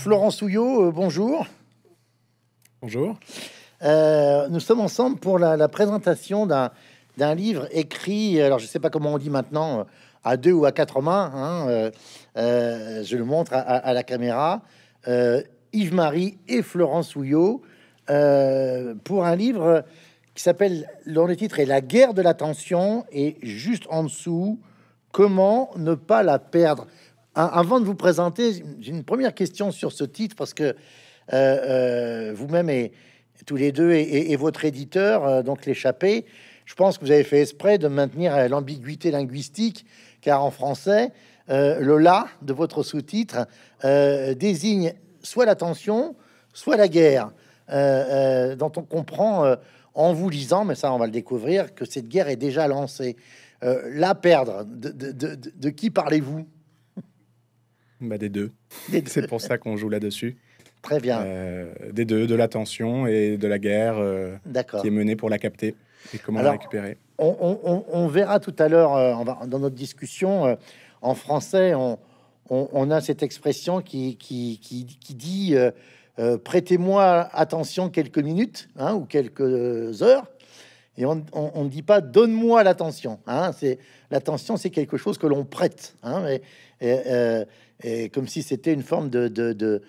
Florence Souillot, euh, bonjour. Bonjour. Euh, nous sommes ensemble pour la, présentation d'un livre écrit, alors je ne sais pas comment on dit maintenant, euh, à deux ou à quatre mains, hein, je le montre à, la caméra, Yves-Marie et Florent Souillot, pour un livre qui s'appelle, dont le titre est La guerre de l'attention, et juste en dessous, Comment ne pas la perdre ah, avant de vous présenter, j'ai une première question sur ce titre parce que euh, euh, vous-même et tous les deux et, votre éditeur, euh, donc l'échappé, je pense que vous avez fait esprit de maintenir l'ambiguïté linguistique, car en français, le la de votre sous-titre désigne soit la tension, soit la guerre, dont on comprend en vous lisant, mais ça on va le découvrir, que cette guerre est déjà lancée. la perdre, de qui parlez-vous bah, des deux. C'est pour ça qu'on joue là-dessus. Très bien. Euh, des deux, de l'attention et de la guerre euh, qui est menée pour la capter et comment la récupérer. On, verra tout à l'heure euh, dans notre discussion en français, on, a cette expression qui, qui, qui, qui dit prêtez-moi attention quelques minutes hein, ou quelques heures. Et on ne dit pas donne-moi l'attention. Hein, c'est l'attention, c'est quelque chose que l'on prête. Hein, et, comme si c'était une forme de,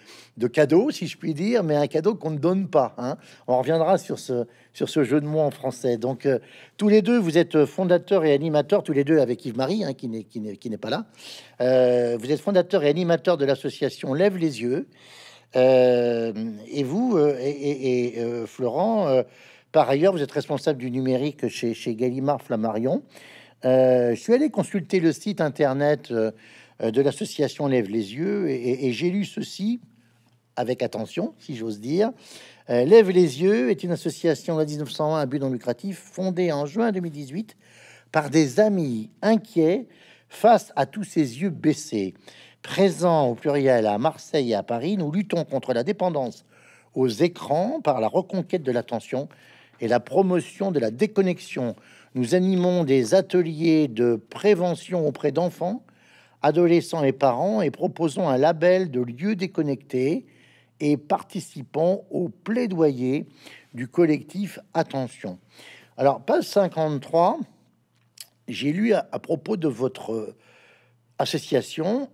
cadeau, si je puis dire, mais un cadeau qu'on ne donne pas. Hein. On reviendra sur ce, sur ce jeu de mots en français. Donc, euh, tous les deux, vous êtes fondateur et animateurs, tous les deux avec Yves-Marie, hein, qui n'est pas là. Euh, vous êtes fondateur et animateur de l'association Lève les yeux. Euh, et vous, et, Florent, par ailleurs, vous êtes responsable du numérique chez, chez Gallimard Flammarion. je suis allé consulter le site internet euh, de l'association Lève les yeux, et, j'ai lu ceci avec attention, si j'ose dire. Euh, Lève les yeux est une association de 1901 à but non lucratif fondée en juin 2018 par des amis inquiets face à tous ces yeux baissés. Présents au pluriel à Marseille et à Paris, nous luttons contre la dépendance aux écrans par la reconquête de l'attention et la promotion de la déconnexion. Nous animons des ateliers de prévention auprès d'enfants adolescents et parents, et proposons un label de lieux déconnectés et participons au plaidoyer du collectif Attention. Alors, page 53, j'ai lu à, à, propos de votre association,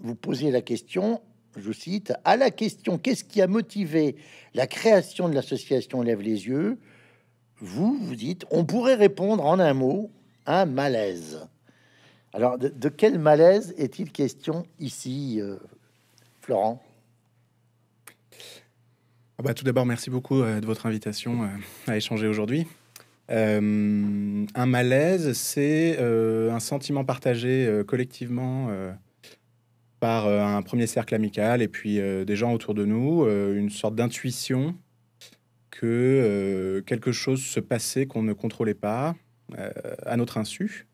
vous posez la question, je vous cite, à la question qu'est-ce qui a motivé la création de l'association Lève les yeux Vous, vous dites, on pourrait répondre en un mot, un malaise. Alors, de, quel malaise est-il question ici, euh, Florent ah bah, Tout d'abord, merci beaucoup euh, de votre invitation euh, à échanger aujourd'hui. un malaise, c'est un sentiment partagé collectivement par un premier cercle amical et puis des gens autour de nous, une sorte d'intuition que quelque chose se passait qu'on ne contrôlait pas à notre insu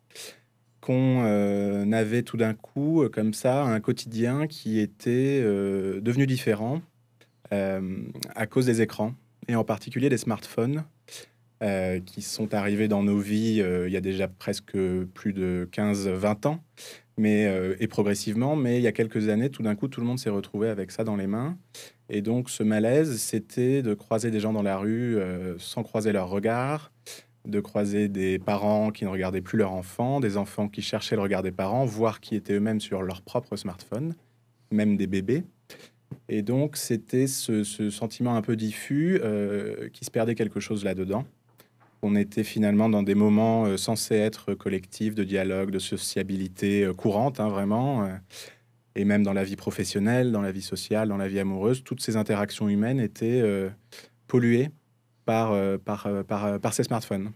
qu'on euh, avait tout d'un coup, euh, comme ça, un quotidien qui était euh, devenu différent à cause des écrans, et en particulier des smartphones, qui sont arrivés dans nos vies il y a déjà presque plus de 15-20 ans, mais, et progressivement, mais il y a quelques années, tout d'un coup, tout le monde s'est retrouvé avec ça dans les mains. Et donc ce malaise, c'était de croiser des gens dans la rue sans croiser leur regard de croiser des parents qui ne regardaient plus leurs enfants, des enfants qui cherchaient le regard des parents, voire qui étaient eux-mêmes sur leur propre smartphone, même des bébés. Et donc, c'était ce, sentiment un peu diffus euh, qui se perdait quelque chose là-dedans. On était finalement dans des moments euh, censés être collectifs, de dialogue, de sociabilité euh, courante, hein, vraiment. et même dans la vie professionnelle, dans la vie sociale, dans la vie amoureuse, toutes ces interactions humaines étaient polluées par, euh, par, euh, par, euh, par smartphones.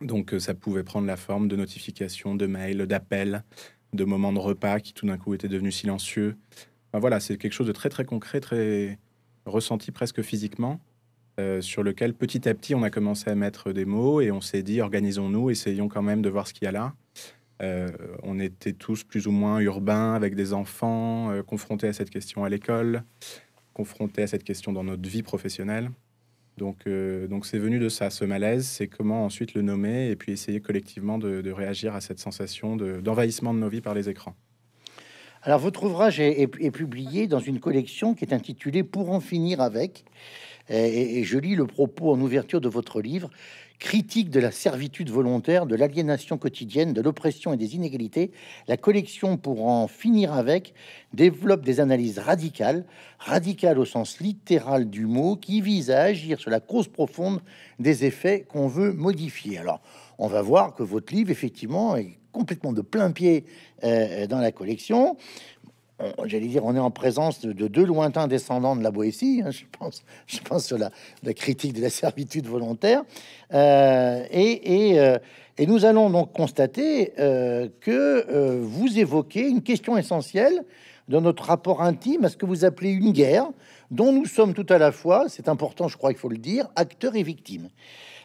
Donc ça pouvait prendre la forme de notifications, de mails, d'appels, de moments de repas qui tout d'un coup étaient devenus silencieux. voilà, c'est quelque chose de très très concret, très ressenti presque physiquement, sur lequel petit à petit on a commencé à mettre des mots et on s'est dit organisons-nous, essayons quand même de voir ce qu'il y a là. on était tous plus ou moins urbains avec des enfants, confrontés à cette question à l'école, confrontés à cette question dans notre vie professionnelle. Euh, donc, c'est venu de ça, ce malaise, c'est comment ensuite le nommer et puis essayer collectivement de, réagir à cette sensation d'envahissement de, nos vies par les écrans. Alors, votre ouvrage est, publié dans une collection qui est intitulée Pour en finir avec. et, je lis le propos en ouverture de votre livre Critique de la servitude volontaire, de l'aliénation quotidienne, de l'oppression et des inégalités, la collection pour en finir avec développe des analyses radicales, radicales au sens littéral du mot, qui visent à agir sur la cause profonde des effets qu'on veut modifier. Alors, on va voir que votre livre, effectivement, est complètement de plein pied euh, dans la collection j'allais dire, on est en présence de, deux lointains descendants de la Boétie, hein, je pense, je pense sur la, critique de la servitude volontaire, euh, euh, et, nous allons donc constater euh, que vous évoquez une question essentielle dans notre rapport intime à ce que vous appelez une guerre, dont nous sommes tout à la fois, c'est important, je crois qu'il faut le dire, acteurs et victimes.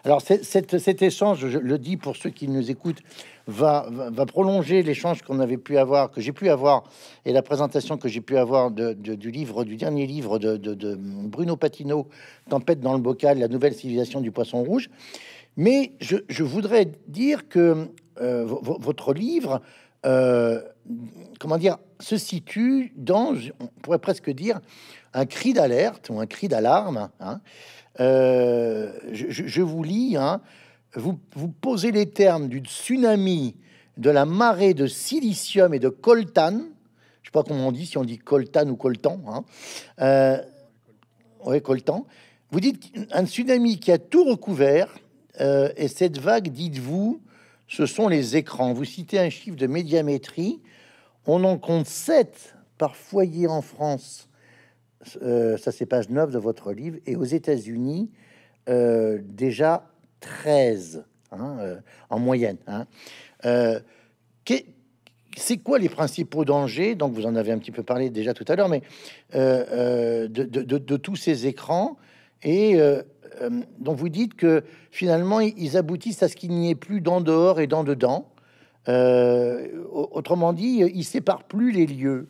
Alors cet, échange, je le dis pour ceux qui nous écoutent, va, va, prolonger l'échange qu'on avait pu avoir, que j'ai pu avoir, et la présentation que j'ai pu avoir du livre, du dernier livre de, Bruno Patino, Tempête dans le bocal, la nouvelle civilisation du poisson rouge. Mais je, voudrais dire que euh, votre livre, euh, comment dire, se situe dans, on pourrait presque dire, un cri d'alerte ou un cri d'alarme. Hein. Euh, je, vous lis, hein. vous, vous, posez les termes d'une tsunami, de la marée de silicium et de coltan. Je sais pas comment on dit, si on dit coltan ou coltan. Hein. Euh, coltan. Vous dites un tsunami qui a tout recouvert, euh, et cette vague, dites-vous, ce sont les écrans. Vous citez un chiffre de médiamétrie on en compte sept par foyer en France. Euh, ça, c'est page 9 de votre livre. Et aux États-Unis, euh, déjà 13 hein, euh, en moyenne. Hein. c'est quoi les principaux dangers Donc, vous en avez un petit peu parlé déjà tout à l'heure, mais de, tous ces écrans. Et dont vous dites que finalement, ils aboutissent à ce qu'il n'y ait plus d'en dehors et d'en dedans. Euh, autrement dit, il sépare plus les lieux.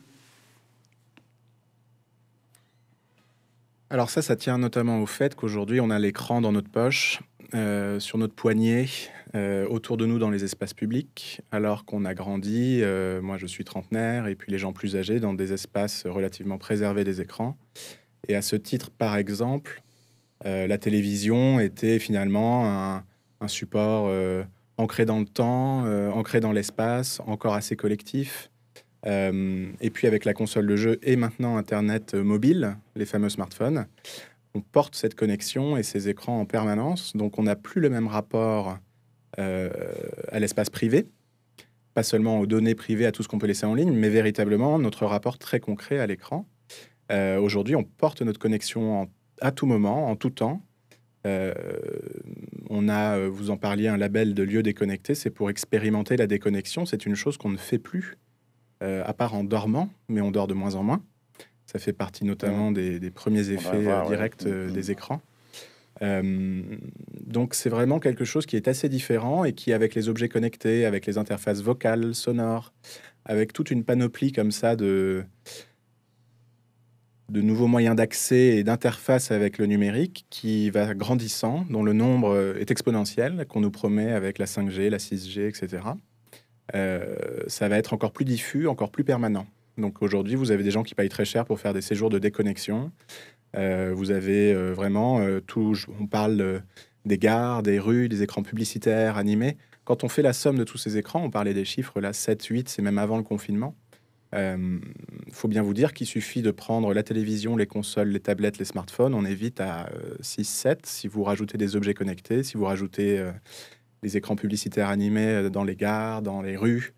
Alors ça, ça tient notamment au fait qu'aujourd'hui, on a l'écran dans notre poche, euh, sur notre poignet, euh, autour de nous dans les espaces publics, alors qu'on a grandi, moi je suis trentenaire, et puis les gens plus âgés, dans des espaces relativement préservés des écrans. Et à ce titre, par exemple, la télévision était finalement un, un support ancré dans le temps, euh, ancré dans l'espace, encore assez collectif. Euh, et puis avec la console de jeu et maintenant Internet euh, mobile, les fameux smartphones, on porte cette connexion et ces écrans en permanence. Donc on n'a plus le même rapport à l'espace privé, pas seulement aux données privées, à tout ce qu'on peut laisser en ligne, mais véritablement notre rapport très concret à l'écran. Aujourd'hui, on porte notre connexion à tout moment, en tout temps, euh, on a, euh, vous en parliez, un label de lieu déconnecté, c'est pour expérimenter la déconnexion. C'est une chose qu'on ne fait plus, euh, à part en dormant, mais on dort de moins en moins. Ça fait partie notamment des, premiers effets directs mm-hmm. des écrans. donc c'est vraiment quelque chose qui est assez différent et qui, avec les objets connectés, avec les interfaces vocales, sonores, avec toute une panoplie comme ça de, de nouveaux moyens d'accès et d'interface avec le numérique qui va grandissant, dont le nombre euh, est exponentiel, qu'on nous promet avec la 5G, la 6G, etc. Euh, ça va être encore plus diffus, encore plus permanent. Donc aujourd'hui, vous avez des gens qui payent très cher pour faire des séjours de déconnexion. Euh, vous avez vraiment tout. On parle des gares, des rues, des écrans publicitaires animés. Quand on fait la somme de tous ces écrans, on parlait des chiffres là 7, 8, c'est même avant le confinement. Il euh, faut bien vous dire qu'il suffit de prendre la télévision, les consoles, les tablettes, les smartphones. On est vite à 6, euh, 7 si vous rajoutez des objets connectés, si vous rajoutez euh, des écrans publicitaires animés dans les gares, dans les rues,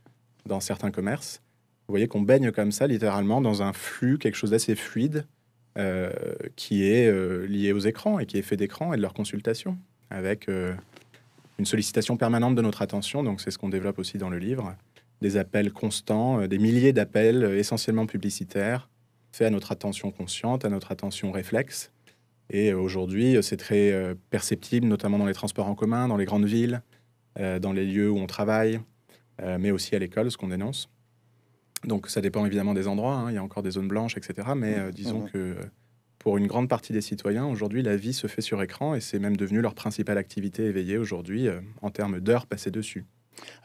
dans certains commerces. Vous voyez qu'on baigne comme ça littéralement dans un flux, quelque chose d'assez fluide qui est lié aux écrans et qui est fait d'écrans et de leur consultation, avec une sollicitation permanente de notre attention. Donc c'est ce qu'on développe aussi dans le livre des appels constants, euh, des milliers d'appels euh, essentiellement publicitaires, faits à notre attention consciente, à notre attention réflexe. Et euh, aujourd'hui, c'est très perceptible, notamment dans les transports en commun, dans les grandes villes, dans les lieux où on travaille, mais aussi à l'école, ce qu'on dénonce. Donc ça dépend évidemment des endroits, hein. il y a encore des zones blanches, etc. Mais disons que pour une grande partie des citoyens, aujourd'hui, la vie se fait sur écran et c'est même devenu leur principale activité éveillée aujourd'hui en termes d'heures passées dessus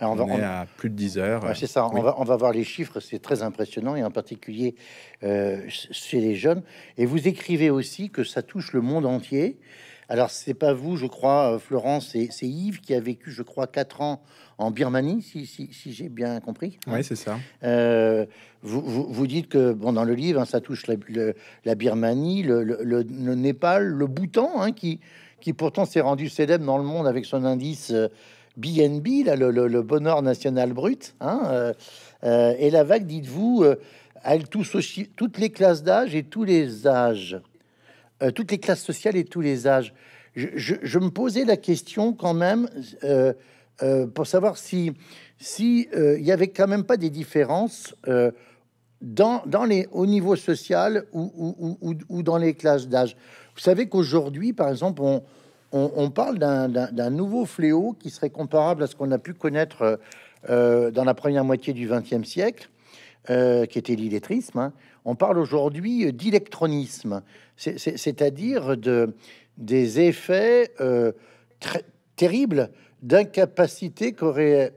on, a plus de 10 heures. c'est ça, on, va, on, va, voir les chiffres, c'est très impressionnant, et en particulier euh, chez les jeunes. Et vous écrivez aussi que ça touche le monde entier. Alors, c'est pas vous, je crois, euh, Florence, c'est Yves qui a vécu, je crois, quatre ans en Birmanie, si, j'ai bien compris. Oui, c'est ça. Euh, vous, vous, dites que, bon, dans le livre, hein, ça touche la, Birmanie, le, le, Népal, le Bhoutan, hein, qui, qui pourtant s'est rendu célèbre dans le monde avec son indice BNB, le, bonheur national brut, hein, euh, euh, et la vague, dites-vous, euh, elle touche toutes les classes d'âge et tous les âges, toutes les classes sociales et tous les âges. Je, me posais la question quand même pour savoir si si y avait quand même pas des différences dans, les au niveau social ou, ou dans les classes d'âge. Vous savez qu'aujourd'hui, par exemple, on, on, parle d'un nouveau fléau qui serait comparable à ce qu'on a pu connaître euh, dans la première moitié du XXe siècle, euh, qui était l'illettrisme. Hein. On parle aujourd'hui euh, d'électronisme, c'est-à-dire de, des effets très, terribles d'incapacité qu'aurait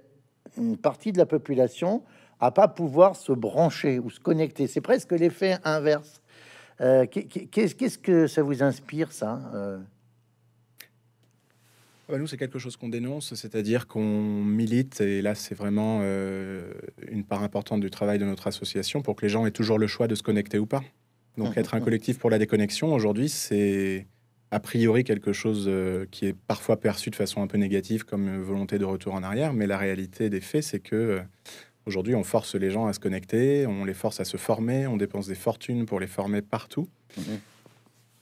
une partie de la population à pas pouvoir se brancher ou se connecter. C'est presque l'effet inverse. Qu'est-ce que ça vous inspire, ça ah bah nous, c'est quelque chose qu'on dénonce, c'est-à-dire qu'on milite, et là, c'est vraiment euh, une part importante du travail de notre association, pour que les gens aient toujours le choix de se connecter ou pas. Donc, mmh, être un mmh. collectif pour la déconnexion, aujourd'hui, c'est a priori quelque chose euh, qui est parfois perçu de façon un peu négative comme euh, volonté de retour en arrière, mais la réalité des faits, c'est que aujourd'hui, on force les gens à se connecter, on les force à se former, on dépense des fortunes pour les former partout. Mmh,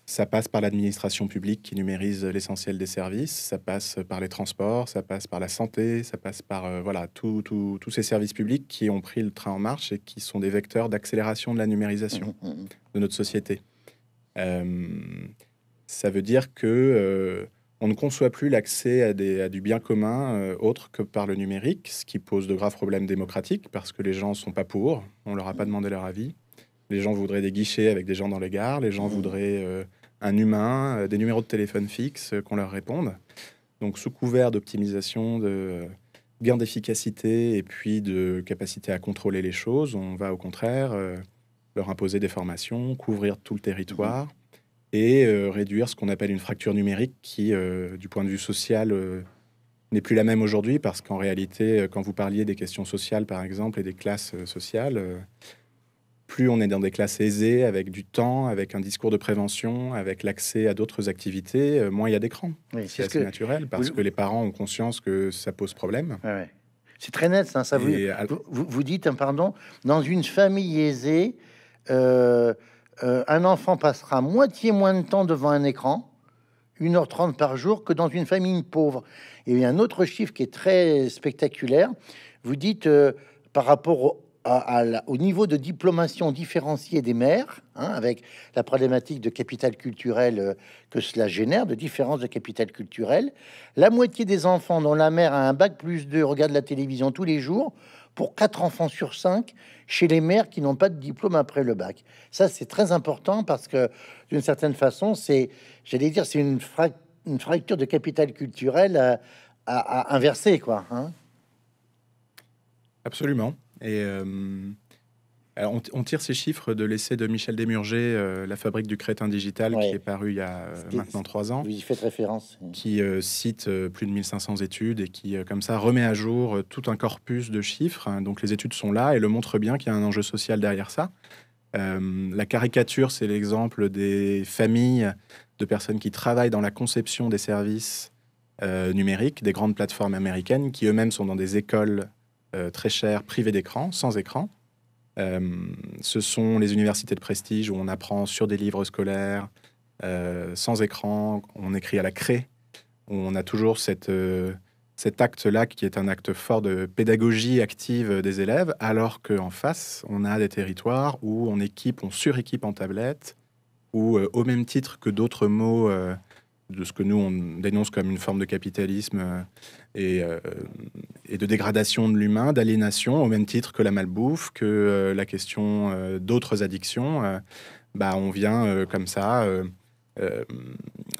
ça passe par l'administration publique qui numérise l'essentiel des services, ça passe par les transports, ça passe par la santé, ça passe par euh, voilà tous ces services publics qui ont pris le train en marche et qui sont des vecteurs d'accélération de la numérisation mmh, mmh, mmh. de notre société. Euh, ça veut dire que euh, on ne conçoit plus l'accès à, à, du bien commun autre que par le numérique, ce qui pose de graves problèmes démocratiques parce que les gens ne sont pas pour, on leur a pas demandé leur avis. Les gens voudraient des guichets avec des gens dans les gares, les gens voudraient un humain, euh, des numéros de téléphone fixe, euh, qu'on leur réponde. Donc sous couvert d'optimisation, de euh, gain d'efficacité et puis de capacité à contrôler les choses, on va au contraire leur imposer des formations, couvrir tout le territoire mmh. et réduire ce qu'on appelle une fracture numérique qui, du point de vue social, n'est plus la même aujourd'hui parce qu'en réalité, quand vous parliez des questions sociales, par exemple, et des classes sociales, plus on est dans des classes aisées, avec du temps, avec un discours de prévention, avec l'accès à d'autres activités, euh, moins il y a d'écran. c'est assez naturel parce que les parents ont conscience que ça pose problème. C'est très net, ça. vous... vous, dites, hein, pardon, dans une famille aisée, euh, euh, un enfant passera moitié moins de temps devant un écran, 1h30 par jour, que dans une famille pauvre. Et il y a un autre chiffre qui est très spectaculaire. Vous dites, par rapport au au niveau de diplomation différenciée des mères, hein, avec la problématique de capital culturel euh, que cela génère, de différence de capital culturel, la moitié des enfants dont la mère a un bac plus deux regarde la télévision tous les jours, pour 4 enfants sur 5 chez les mères qui n'ont pas de diplôme après le bac. Ça, c'est très important parce que, d'une certaine façon, c'est, j'allais dire, c'est une, une, fracture de capital culturel euh, à, inverser, quoi. Hein. Absolument. Et euh, on, tire ces chiffres de l'essai de Michel Demurger, euh, La fabrique du crétin digital, qui est paru il y a euh, maintenant trois ans. Oui, faites référence. Qui cite plus de 1500 études et qui, comme ça, remet à jour tout un corpus de chiffres. Hein. Donc les études sont là et le montrent bien qu'il y a un enjeu social derrière ça. la caricature, c'est l'exemple des familles de personnes qui travaillent dans la conception des services numériques, des grandes plateformes américaines, qui eux-mêmes sont dans des écoles euh, très cher privé d'écran, sans écran. Euh, ce sont les universités de prestige où on apprend sur des livres scolaires, euh, sans écran, on écrit à la craie. On a toujours cet acte-là qui est un acte fort de pédagogie active des élèves, alors qu'en face, on a des territoires où on équipe, on suréquipe en tablette, où, au même titre que d'autres mots de ce que nous on dénonce comme une forme de capitalisme euh, et, euh, et, de dégradation de l'humain, d'aliénation, au même titre que la malbouffe, que euh, la question d'autres addictions, bah, on vient comme ça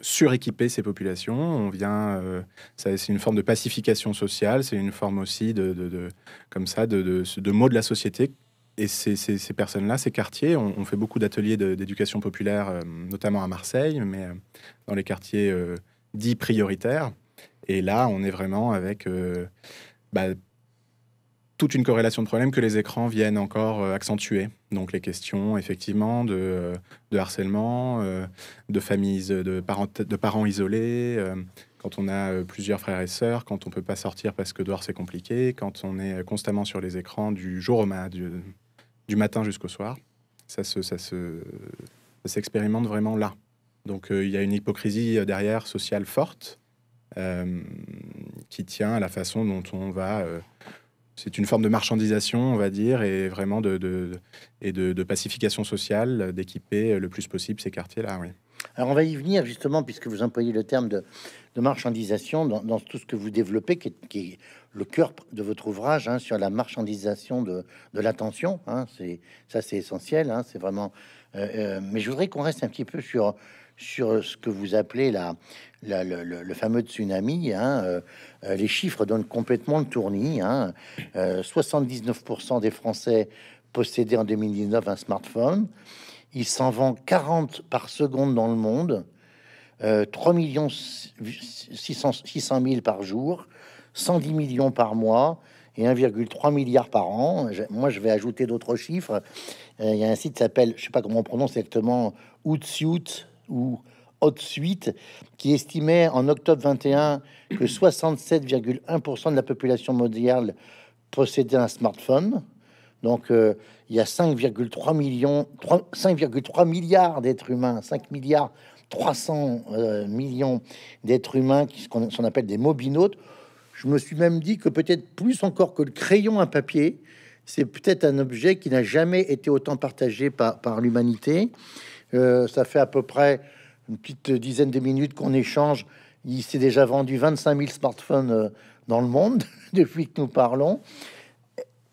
suréquiper ces populations, on vient, c'est une forme de pacification sociale, c'est une forme aussi de, de comme ça, de, de, de maux de la société et ces, personnes-là, ces quartiers, on, fait beaucoup d'ateliers d'éducation populaire, euh, notamment à Marseille, mais euh, dans les quartiers euh, dits prioritaires. Et là, on est vraiment avec bah, toute une corrélation de problèmes que les écrans viennent encore accentuer. Donc les questions, effectivement, de, harcèlement, de familles, de parents, de parents isolés quand on a plusieurs frères et sœurs, quand on peut pas sortir parce que dehors c'est compliqué, quand on est constamment sur les écrans du jour au matin, du matin jusqu'au soir. Ça se, ça se, s'expérimente vraiment là. Donc euh, il y a une hypocrisie derrière sociale forte euh, qui tient à la façon dont on va euh, c'est une forme de marchandisation, on va dire, et vraiment de, et de pacification sociale, d'équiper le plus possible ces quartiers-là. Oui. Alors on va y venir justement, puisque vous employez le terme de, marchandisation dans, tout ce que vous développez, qui est, le cœur de votre ouvrage hein, sur la marchandisation de, l'attention. Hein. ça, c'est essentiel. Hein, c'est vraiment. Euh, euh, mais je voudrais qu'on reste un petit peu sur sur ce que vous appelez la, le, fameux tsunami, euh, les chiffres donnent complètement le tournis. 79% des Français possédaient en 2019 un smartphone. Il s'en vend 40 par seconde dans le monde, 3 euh, millions 600, 600 000 par jour, 110 millions par mois et 1,3 milliard par an. moi, je vais ajouter d'autres chiffres. Euh, il y a un site qui s'appelle, je sais pas comment on prononce exactement, Outsuit ou Outsuit, qui estimait en octobre 21 que 67,1% de la population mondiale possédait un smartphone. Donc, euh, il y a 5,3 millions, 5,3 milliards d'êtres humains, 5 milliards 300 euh, millions d'êtres humains, ce qu'on appelle des mobinautes. Je me suis même dit que peut-être plus encore que le crayon à papier, c'est peut-être un objet qui n'a jamais été autant partagé par, l'humanité. Euh, ça fait à peu près une petite dizaine de minutes qu'on échange. Il s'est déjà vendu 25 000 smartphones dans le monde depuis que nous parlons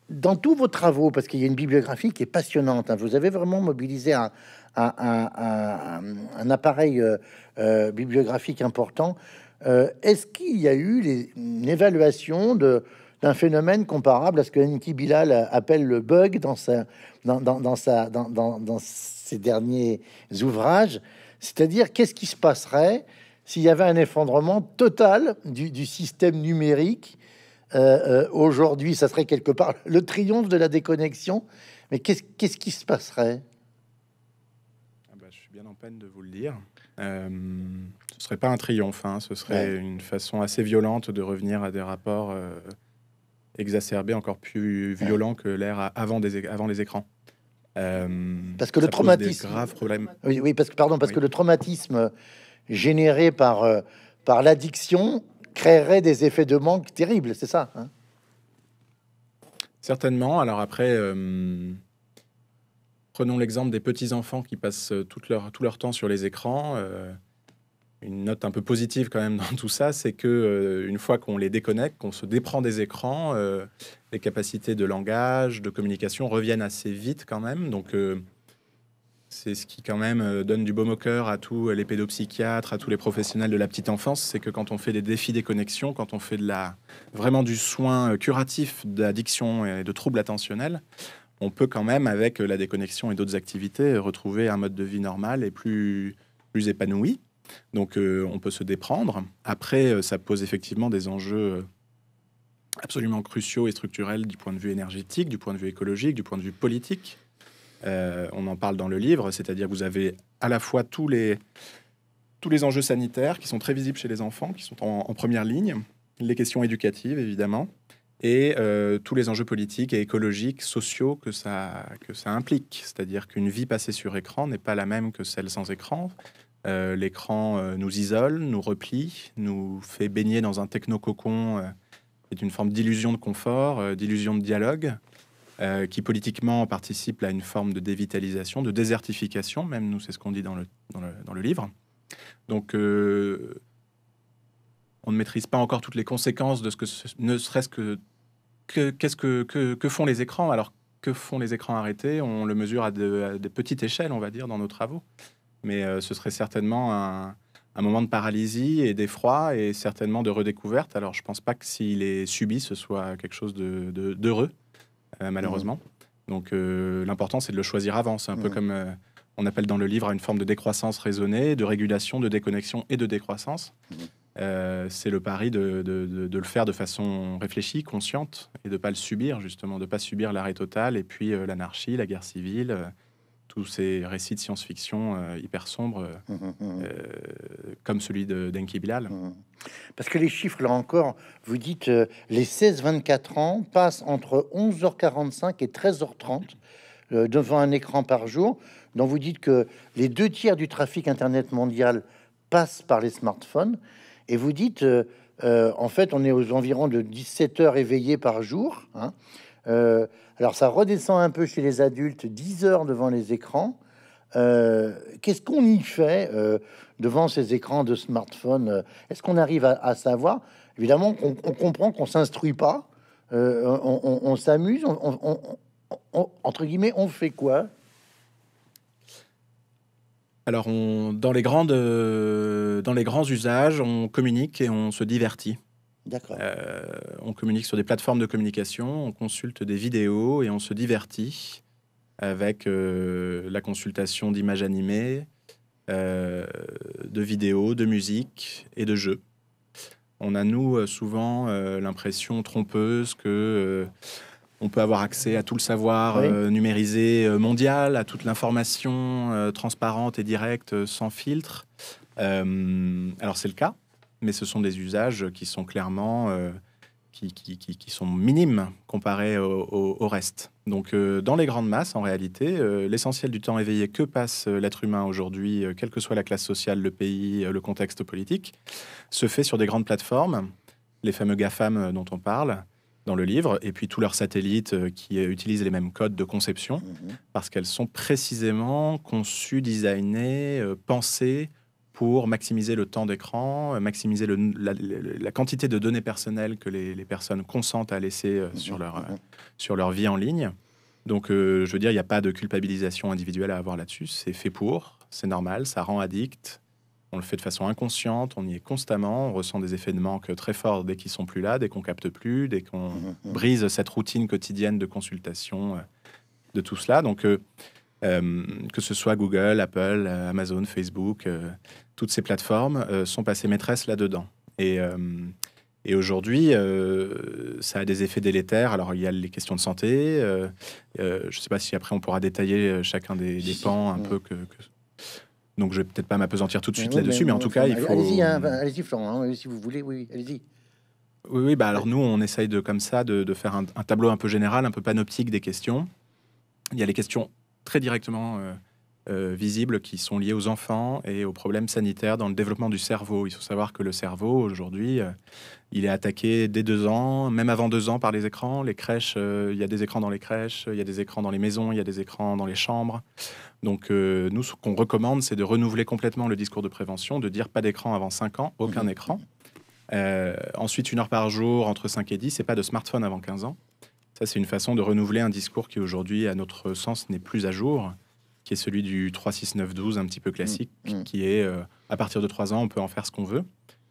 dans tous vos travaux, parce qu'il y a une bibliographie qui est passionnante, hein, vous avez vraiment mobilisé un, appareil euh, euh, bibliographique important. Euh, est-ce qu'il y a eu les, une évaluation d'un phénomène comparable à ce que Niki Bilal appelle le bug dans, ses derniers ouvrages C'est-à-dire, qu'est-ce qui se passerait s'il y avait un effondrement total du système numérique euh, euh, aujourd'hui, ça serait quelque part le triomphe de la déconnexion. Mais qu'est-ce qui se passerait ah bah, Je suis bien en peine de vous le dire. Euh, ce serait pas un triomphe, hein. ce serait une façon assez violente de revenir à des rapports euh, exacerbés, encore plus violents que l'ère avant, des, avant les écrans. parce que le traumatisme, oui, oui, parce que pardon, parce que le traumatisme généré par par l'addiction créerait des effets de manque terribles, c'est ça hein Certainement. Alors après, euh, prenons l'exemple des petits-enfants qui passent euh, toute leur, tout leur temps sur les écrans. Euh, une note un peu positive quand même dans tout ça, c'est que une fois qu'on les déconnecte, qu'on se déprend des écrans, les capacités de langage, de communication reviennent assez vite quand même. Donc c'est ce qui quand même euh, donne du baume au cœur à tous les pédopsychiatres, à tous les professionnels de la petite enfance, c'est que quand on fait des défis déconnexion, quand on fait de la, vraiment du soin euh, curatif d'addiction et de troubles attentionnels, on peut quand même, avec euh, la déconnexion et d'autres activités, retrouver un mode de vie normal et plus, épanoui. Donc on peut se déprendre. Après, ça pose effectivement des enjeux absolument cruciaux et structurels du point de vue énergétique, du point de vue écologique, du point de vue politique. Euh, on en parle dans le livre, c'est-à-dire vous avez à la fois tous les, enjeux sanitaires qui sont très visibles chez les enfants, qui sont en, première ligne, les questions éducatives évidemment, et euh, tous les enjeux politiques et écologiques, sociaux que ça, implique. C'est-à-dire qu'une vie passée sur écran n'est pas la même que celle sans écran. Euh, l'écran nous isole, nous replie, nous fait baigner dans un techno-cocon, est une forme d'illusion de confort, d'illusion de dialogue. Euh, qui politiquement participent à une forme de dévitalisation, de désertification, même nous, c'est ce qu'on dit dans le, dans le, dans le, livre. Donc, euh, on ne maîtrise pas encore toutes les conséquences de ce que ne serait-ce que qu'est-ce que, que, font les écrans Alors, que font les écrans arrêtés On le mesure à de, petites échelles, on va dire, dans nos travaux. Mais euh, ce serait certainement un, moment de paralysie et d'effroi et certainement de redécouverte. Alors, je ne pense pas que s'il est subi, ce soit quelque chose d'heureux. De, euh, malheureusement. Mhm. Donc euh, l'important, c'est de le choisir avant. C'est un peu comme euh, on appelle dans le livre à une forme de décroissance raisonnée, de régulation, de déconnexion et de décroissance. Mhm. c'est le pari de, le faire de façon réfléchie, consciente, et de ne pas le subir, justement, de ne pas subir l'arrêt total, et puis l'anarchie, la guerre civile, tous ces récits de science-fiction euh, hyper sombres, euh, hum, hum, hum, euh, comme celui de Denki Bilal. Parce que les chiffres, là encore, vous dites les 16-24 ans passent entre 11h45 et 13h30 devant un écran par jour. dont vous dites que les deux tiers du trafic Internet mondial passe par les smartphones. Et vous dites, en fait, on est aux environs de 17 heures éveillées par jour. Hein. Euh, alors ça redescend un peu chez les adultes, 10 heures devant les écrans. Euh, qu'est-ce qu'on y fait euh, devant ces écrans de smartphone Est-ce qu'on arrive à, savoir Évidemment, on, comprend qu'on s'instruit pas, on, s'amuse, entre guillemets, on fait quoi alors, dans, les grandes, dans les grands usages, on communique et on se divertit. D'accord. Euh, on communique sur des plateformes de communication, on consulte des vidéos et on se divertit avec euh, la consultation d'images animées, euh, de vidéos, de musique et de jeux. On a, nous, souvent l'impression trompeuse que on peut avoir accès à tout le savoir numérisé mondial, à toute l'information transparente et directe, sans filtre. alors c'est le cas, mais ce sont des usages qui sont clairement euh, qui, sont minimes comparés au, reste. Donc euh, dans les grandes masses, en réalité, euh, l'essentiel du temps éveillé que passe l'être humain aujourd'hui, quelle que soit la classe sociale, le pays, le contexte politique, se fait sur des grandes plateformes, les fameux GAFAM dont on parle, dans le livre, et puis tous leurs satellites qui utilisent les mêmes codes de conception, mhm. parce qu'elles sont précisément conçues, designées, pensées pour maximiser le temps d'écran, euh, maximiser la, quantité de données personnelles que les, personnes consentent à laisser euh, mhm. sur, leur, euh, mhm. sur leur vie en ligne. Donc, je veux dire, il n'y a pas de culpabilisation individuelle à avoir là-dessus. C'est fait pour, c'est normal, ça rend addict. On le fait de façon inconsciente, on y est constamment, on ressent des effets de manque très forts dès qu'ils sont plus là, dès qu'on capte plus, dès qu'on mhm, brise cette routine quotidienne de consultation, de tout cela. Donc, euh, que ce soit Google, Apple, euh, Amazon, Facebook, euh, toutes ces plateformes sont passées maîtresses là-dedans. Et, aujourd'hui, ça a des effets délétères. Alors, il y a les questions de santé. je ne sais pas si après on pourra détailler chacun des, pans un peu que, Donc, je vais peut-être pas m'apesantir tout de suite là-dessus, mais, en tout cas, il faut. Allez-y, hein, Florent, hein, si vous voulez, oui, allez-y. Oui, oui, bah alors nous, on essaye de comme ça de, faire un, un, tableau un peu général, un peu panoptique des questions. Il y a les questions très directement euh, euh, visibles qui sont liés aux enfants et aux problèmes sanitaires dans le développement du cerveau. Il faut savoir que le cerveau, aujourd'hui, euh, il est attaqué dès deux ans, même avant deux ans, par les écrans. Les crèches, il y a des écrans dans les crèches, il y a des écrans dans les maisons, il y a des écrans dans les chambres. Donc, nous, ce qu'on recommande, c'est de renouveler complètement le discours de prévention, de dire pas d'écran avant cinq ans, aucun mhm. écran. ensuite, une heure par jour, entre 5 et 10, et pas de smartphone avant 15 ans. Ça, c'est une façon de renouveler un discours qui aujourd'hui, à notre sens, n'est plus à jour, qui est celui du 36912 un petit peu classique, mm, mm. qui est euh, à partir de 3 ans, on peut en faire ce qu'on veut.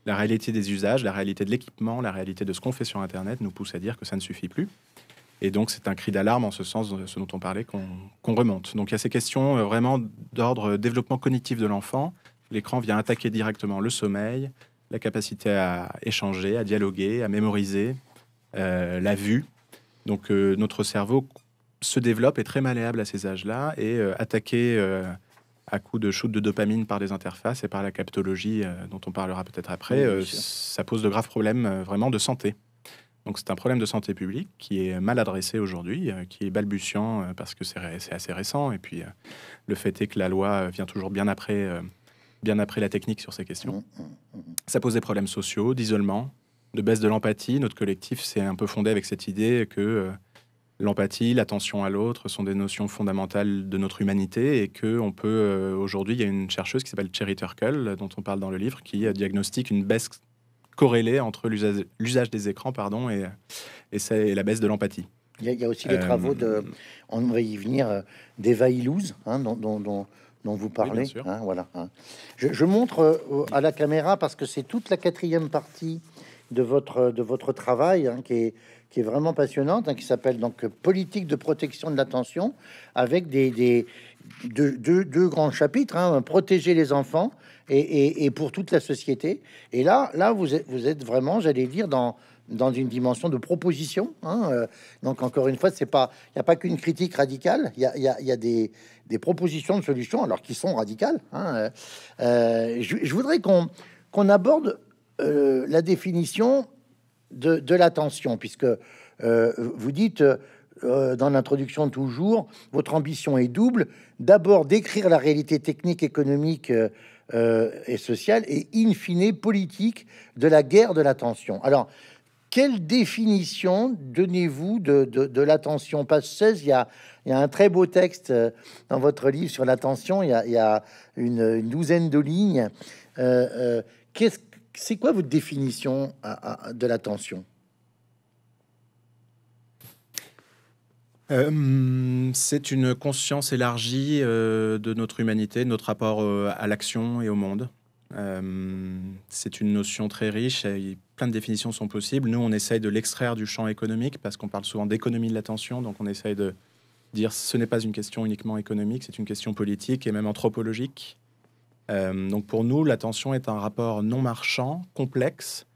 La réalité des usages, la réalité de l'équipement, la réalité de ce qu'on fait sur Internet nous pousse à dire que ça ne suffit plus. Et donc, c'est un cri d'alarme en ce sens, ce dont on parlait, qu'on remonte. Donc, il y a ces questions euh, vraiment d'ordre euh, développement cognitif de l'enfant. L'écran vient attaquer directement le sommeil, la capacité à échanger, à dialoguer, à mémoriser, la vue, donc euh, notre cerveau se développe, est très malléable à ces âges-là, et euh, attaqué euh, à coup de shoot de dopamine par des interfaces et par la captologie dont on parlera peut-être après, ça pose de graves problèmes vraiment de santé. Donc c'est un problème de santé publique qui est mal adressé aujourd'hui, qui est balbutiant parce que c'est assez récent, et puis le fait est que la loi vient toujours bien après bien après la technique sur ces questions. Mmh, mmh, mmh. Ça pose des problèmes sociaux, d'isolement, de baisse de l'empathie. Notre collectif s'est un peu fondé avec cette idée que euh, l'empathie, l'attention à l'autre sont des notions fondamentales de notre humanité et que on peut euh, aujourd'hui, il y a une chercheuse qui s'appelle Cherry Turkle dont on parle dans le livre qui euh, diagnostique une baisse corrélée entre l'usage des écrans pardon et, la baisse de l'empathie. Il, y, a, aussi les travaux de, on va y venir, d'Eva Illouz, hein, dont, vous parlez. Hein, voilà. Hein. Je, montre à la caméra parce que c'est toute la quatrième partie de votre, de votre travail, hein, qui, est, qui est vraiment passionnante, hein, qui s'appelle donc Politique de protection de l'attention, avec des, deux, grands chapitres, hein, protéger les enfants et, pour toute la société. Et là, là vous, êtes, vous êtes vraiment, j'allais dire, dans, dans une dimension de proposition. Euh. donc, encore une fois, c'est pas, il n'y a pas qu'une critique radicale, il y a, y des, propositions de solutions, alors qui sont radicales. Euh. Euh, je, voudrais qu'on qu'on aborde euh, la définition de, l'attention, puisque euh, vous dites euh, dans l'introduction toujours, votre ambition est double. D'abord décrire la réalité technique, économique et sociale, et in fine politique de la guerre de l'attention. Alors, quelle définition donnez-vous de, l'attention Page 16, il y, a, un très beau texte dans votre livre sur l'attention, il y a, une, douzaine de lignes. Qu'est-ce c'est quoi votre définition de l'attention euh, c'est une conscience élargie euh, de notre humanité, de notre rapport euh, à l'action et au monde. c'est une notion très riche, et plein de définitions sont possibles. Nous, on essaye de l'extraire du champ économique parce qu'on parle souvent d'économie de l'attention, donc on essaye de dire ce n'est pas une question uniquement économique, c'est une question politique et même anthropologique. Euh, donc pour nous, l'attention est un rapport non marchand, complexe,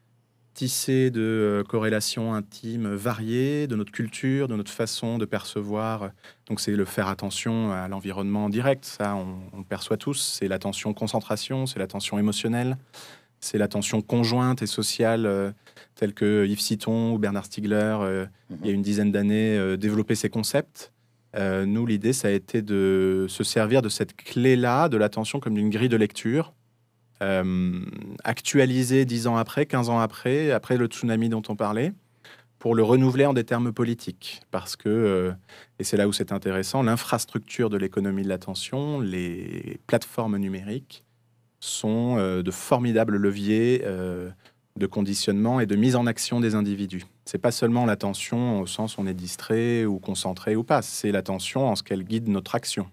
tissé de euh, corrélations intimes variées, de notre culture, de notre façon de percevoir. Donc c'est le faire attention à l'environnement direct, ça on, perçoit tous, c'est l'attention concentration, c'est l'attention émotionnelle, c'est l'attention conjointe et sociale, euh, telle que Yves Citon ou Bernard Stiegler, mhm. il y a une dizaine d'années, développaient ces concepts. Euh, nous, l'idée, ça a été de se servir de cette clé-là, de l'attention, comme d'une grille de lecture, euh, actualisée 10 ans après, 15 ans après, après le tsunami dont on parlait, pour le renouveler en des termes politiques. Parce que, euh, et c'est là où c'est intéressant, l'infrastructure de l'économie de l'attention, les plateformes numériques, sont de formidables leviers de conditionnement et de mise en action des individus c'est pas seulement l'attention au sens où on est distrait ou concentré ou pas, c'est l'attention en ce qu'elle guide notre action.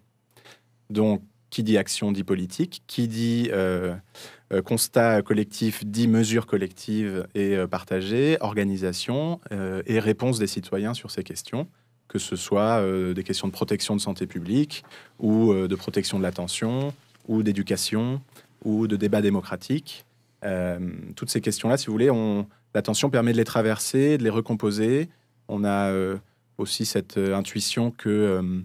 Donc, qui dit action dit politique, qui dit euh, euh, constat collectif dit mesures collectives et euh, partagées, organisation et réponse des citoyens sur ces questions, que ce soit des questions de protection de santé publique ou de protection de l'attention ou d'éducation ou de débat démocratique. toutes ces questions-là, si vous voulez, ont... L'attention permet de les traverser, de les recomposer. On a euh, aussi cette euh, intuition que euh,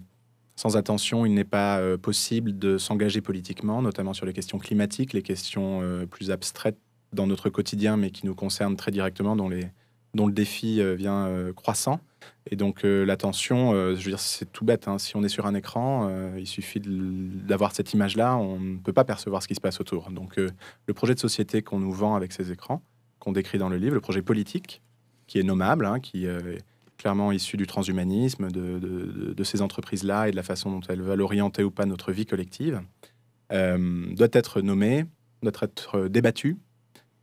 sans attention, il n'est pas possible de s'engager politiquement, notamment sur les questions climatiques, les questions plus abstraites dans notre quotidien, mais qui nous concernent très directement, dont, le défi vient croissant. Et donc l'attention, je veux dire, c'est tout bête. Hein. Si on est sur un écran, il suffit d'avoir cette image-là, on ne peut pas percevoir ce qui se passe autour. Donc le projet de société qu'on nous vend avec ces écrans, qu'on décrit dans le livre, le projet politique, qui est nommable, hein, qui euh, est clairement issu du transhumanisme, de, ces entreprises-là et de la façon dont elles veulent orienter ou pas notre vie collective, euh, doit être nommé, doit être débattu.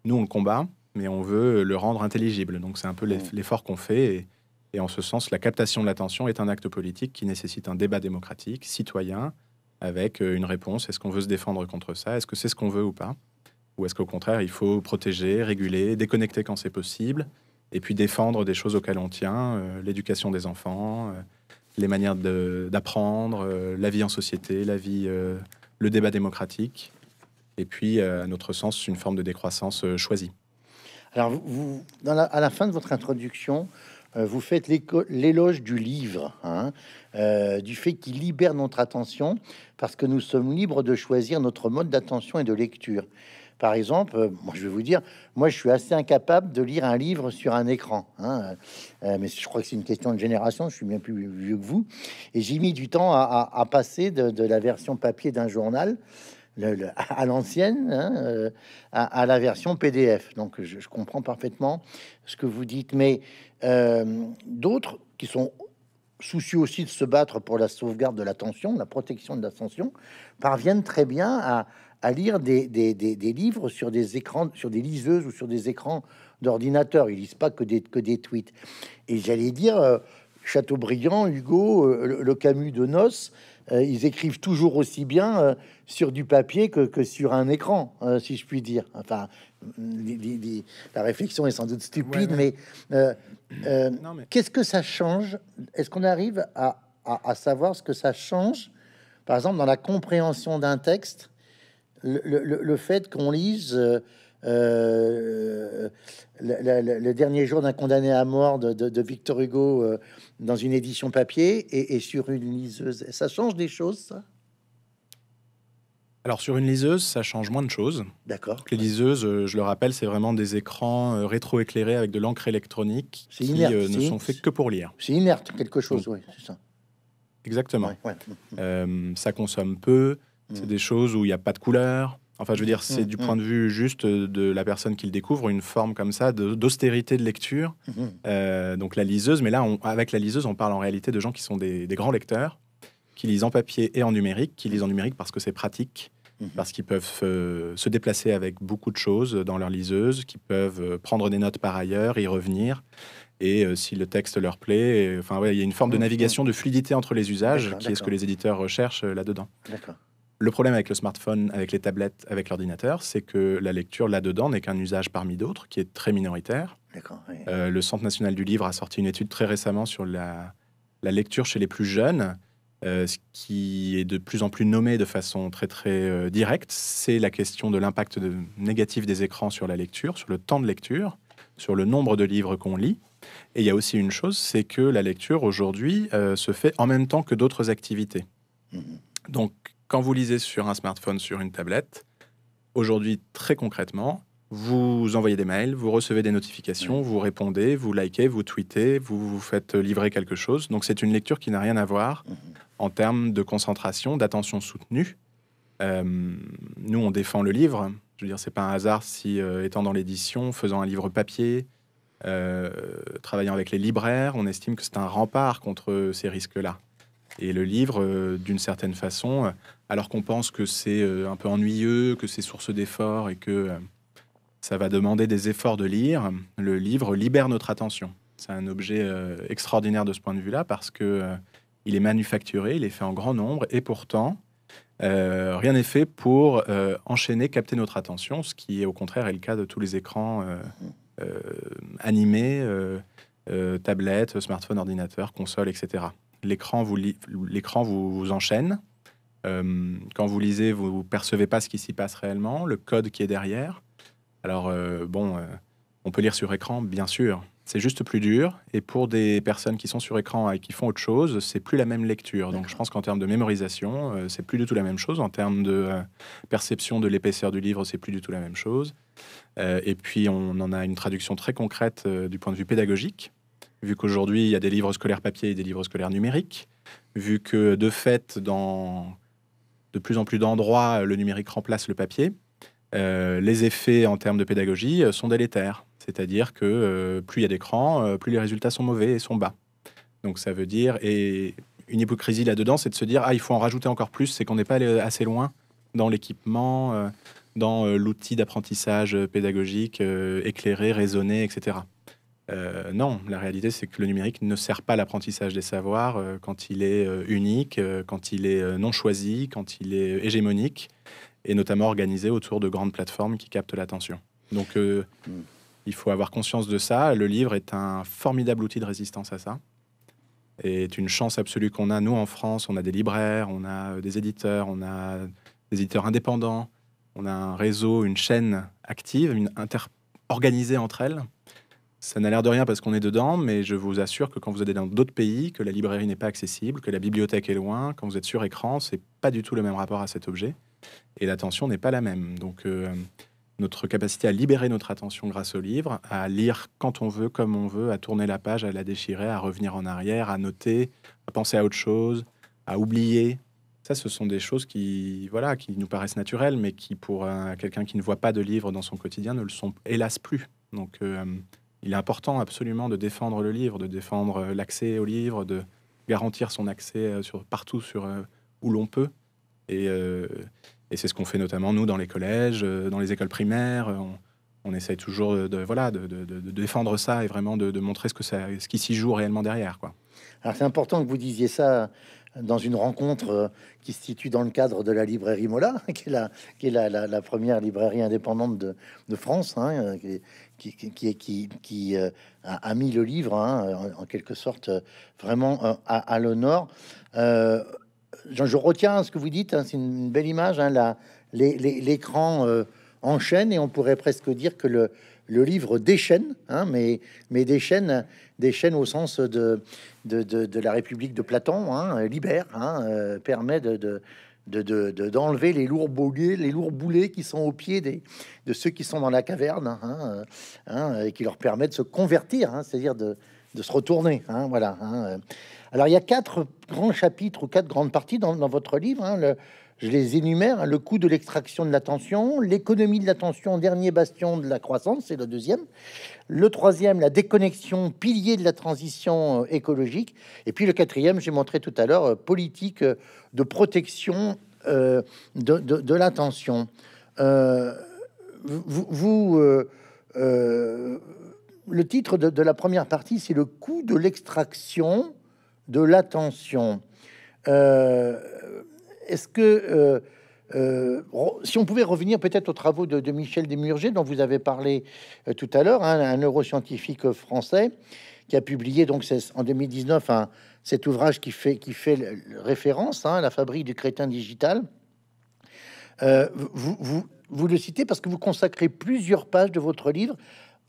Nous, on le combat, mais on veut le rendre intelligible. Donc c'est un peu l'effort qu'on fait. et en ce sens, la captation de l'attention est un acte politique qui nécessite un débat démocratique, citoyen, avec euh, une réponse. Est-ce qu'on veut se défendre contre ça Est-ce que c'est ce qu'on veut ou pas ou est-ce qu'au contraire, il faut protéger, réguler, déconnecter quand c'est possible, et puis défendre des choses auxquelles on tient, euh, l'éducation des enfants, euh, les manières d'apprendre, euh, la vie en société, la vie, le débat démocratique, et puis, à notre sens, une forme de décroissance choisie. Alors, à la fin de votre introduction, vous faites l'éloge du livre, hein, du fait qu'il libère notre attention, parce que nous sommes libres de choisir notre mode d'attention et de lecture. Par exemple, euh, moi, je vais vous dire, moi, je suis assez incapable de lire un livre sur un écran. Hein. Euh, mais je crois que c'est une question de génération. Je suis bien plus vieux que vous. Et j'ai mis du temps à, passer de, la version papier d'un journal à l'ancienne hein, euh, à, la version PDF. Donc, je, je, comprends parfaitement ce que vous dites. Mais d'autres qui sont soucieux aussi de se battre pour la sauvegarde de l'attention, la protection de l'attention, parviennent très bien à, à lire des, des, des, livres sur des écrans, sur des liseuses ou sur des écrans d'ordinateur. Ils lisent pas que des, que des tweets. Et j'allais dire, euh, Chateaubriand, Hugo, euh, le, Camus de Noces, euh, ils écrivent toujours aussi bien sur du papier que, que sur un écran, si je puis dire. Enfin, la réflexion est sans doute stupide, mais, qu'est-ce que ça change Est-ce qu'on arrive à, à savoir ce que ça change, par exemple, dans la compréhension d'un texte le, le, le fait qu'on lise euh, euh, le, dernier jour d'un condamné à mort de, de, Victor Hugo euh, dans une édition papier et, sur une liseuse, ça change des choses, ça alors sur une liseuse, ça change moins de choses. D'accord. Les liseuses, je le rappelle, c'est vraiment des écrans rétroéclairés avec de l'encre électronique qui ne sont faits que pour lire. C'est inerte quelque chose, oui, c'est ça. Exactement. ça consomme peu, c'est mm. des choses où il n'y a pas de couleur. Enfin, je veux mm. dire, c'est du mm. point de vue juste de la personne qui le découvre, une forme comme ça d'austérité de, lecture. Euh, donc la liseuse, mais là, avec la liseuse, on parle en réalité de gens qui sont des, grands lecteurs, qui lisent en papier et en numérique, qui lisent en numérique parce que c'est pratique, mm-hmm. parce qu'ils peuvent euh, se déplacer avec beaucoup de choses dans leur liseuse, qui peuvent euh, prendre des notes par ailleurs, y revenir. Et si le texte leur plaît, enfin, il y a une forme de navigation, de fluidité entre les usages, qui est ce que les éditeurs recherchent là-dedans. D'accord. Le problème avec le smartphone, avec les tablettes, avec l'ordinateur, c'est que la lecture là-dedans n'est qu'un usage parmi d'autres qui est très minoritaire. Euh, le Centre national du livre a sorti une étude très récemment sur la, la lecture chez les plus jeunes. Euh, ce qui est de plus en plus nommé de façon très très euh, directe, c'est la question de l'impact négatif des écrans sur la lecture, sur le temps de lecture, sur le nombre de livres qu'on lit. Et il y a aussi une chose, c'est que la lecture aujourd'hui se fait en même temps que d'autres activités. Mhm. Donc quand vous lisez sur un smartphone, sur une tablette, aujourd'hui, très concrètement, vous envoyez des mails, vous recevez des notifications, vous répondez, vous likez, vous tweetez, vous vous faites livrer quelque chose. Donc c'est une lecture qui n'a rien à voir mmh. en termes de concentration, d'attention soutenue. Euh, nous, on défend le livre. Je veux dire, c'est pas un hasard si, euh, étant dans l'édition, faisant un livre papier, euh, travaillant avec les libraires, on estime que c'est un rempart contre ces risques-là. Et le livre, euh, d'une certaine façon, euh, alors qu'on pense que c'est euh, un peu ennuyeux, que c'est source d'efforts et que ça va demander des efforts de lire, le livre libère notre attention. C'est un objet extraordinaire de ce point de vue-là parce que il est manufacturé, il est fait en grand nombre et pourtant, rien n'est fait pour enchaîner, capter notre attention, ce qui au contraire est le cas de tous les écrans animés, tablettes, smartphones, ordinateurs, consoles, etc l'écran vous, vous, enchaîne. Euh, quand vous lisez, vous ne percevez pas ce qui s'y passe réellement, le code qui est derrière. Alors, euh, bon, euh, on peut lire sur écran, bien sûr. C'est juste plus dur. Et pour des personnes qui sont sur écran et qui font autre chose, c'est plus la même lecture. Donc, je pense qu'en termes de mémorisation, c'est plus du tout la même chose. En termes de perception de l'épaisseur du livre, c'est plus du tout la même chose. et puis, on en a une traduction très concrète du point de vue pédagogique vu qu'aujourd'hui, il y a des livres scolaires papier et des livres scolaires numériques, vu que de fait, dans de plus en plus d'endroits, le numérique remplace le papier, euh, les effets en termes de pédagogie euh, sont délétères. C'est-à-dire que euh, plus il y a d'écran, plus les résultats sont mauvais et sont bas. Donc ça veut dire, et une hypocrisie là-dedans, c'est de se dire, ah, il faut en rajouter encore plus, c'est qu'on n'est pas assez loin dans l'équipement, dans l'outil d'apprentissage pédagogique éclairé, raisonné, etc. Euh, non, la réalité, c'est que le numérique ne sert pas l'apprentissage des savoirs euh, quand il est euh, unique, quand il est non choisi, quand il est hégémonique, et notamment organisé autour de grandes plateformes qui captent l'attention. Donc, mm. il faut avoir conscience de ça. Le livre est un formidable outil de résistance à ça. Et est une chance absolue qu'on a, nous, en France. On a des libraires, on a des éditeurs, on a des éditeurs indépendants, on a un réseau, une chaîne active, une organisée entre elles ça n'a l'air de rien parce qu'on est dedans, mais je vous assure que quand vous êtes dans d'autres pays, que la librairie n'est pas accessible, que la bibliothèque est loin, quand vous êtes sur écran, c'est pas du tout le même rapport à cet objet et l'attention n'est pas la même. Donc euh, notre capacité à libérer notre attention grâce au livre, à lire quand on veut, comme on veut, à tourner la page, à la déchirer, à revenir en arrière, à noter, à penser à autre chose, à oublier. Ça, ce sont des choses qui, voilà, qui nous paraissent naturelles, mais qui, pour euh, quelqu'un qui ne voit pas de livre dans son quotidien, ne le sont hélas plus. Donc, euh, il est important absolument de défendre le livre, de défendre euh, l'accès au livre, de garantir son accès euh, sur, partout sur, euh, où l'on peut. Et, c'est ce qu'on fait notamment nous dans les collèges, dans les écoles primaires. On, essaie essaye toujours de, voilà, de, de, défendre ça et vraiment de, montrer ce, que ça, ce qui s'y joue réellement derrière. Quoi. Alors c'est important que vous disiez ça dans une rencontre euh, qui se situe dans le cadre de la librairie Mola, qui est la, qui est la, première librairie indépendante de, France, hein, euh, qui, qui, euh, a, mis le livre, hein, en, quelque sorte, vraiment à, l'honneur. je, retiens ce que vous dites, hein, c'est une belle image, l'écran enchaîne et on pourrait presque dire que le, le livre déchaîne, hein, mais, mais déchaîne, au sens de, la République de Platon, hein, libère, hein, euh, permet de, d'enlever les lourds boulets, les lourds boulets qui sont au pied des, de ceux qui sont dans la caverne, hein, euh, et qui leur permet de se convertir, c'est-à-dire de, se retourner. voilà. Alors il y a quatre grands chapitres ou quatre grandes parties dans, votre livre je les énumère, hein, le coût de l'extraction de l'attention, l'économie de l'attention, dernier bastion de la croissance, c'est le deuxième, le troisième, la déconnexion, pilier de la transition euh, écologique, et puis le quatrième, j'ai montré tout à l'heure, euh, politique euh, de protection de, de, l'attention. vous, le titre de, la première partie, c'est le coût de l'extraction de l'attention. Euh, est-ce que euh, euh, si on pouvait revenir peut-être aux travaux de, Michel Desmurger dont vous avez parlé euh, tout à l'heure, hein, un neuroscientifique français qui a publié donc en 2019 un cet ouvrage qui fait, référence à hein, la fabrique du crétin digital. vous, le citez parce que vous consacrez plusieurs pages de votre livre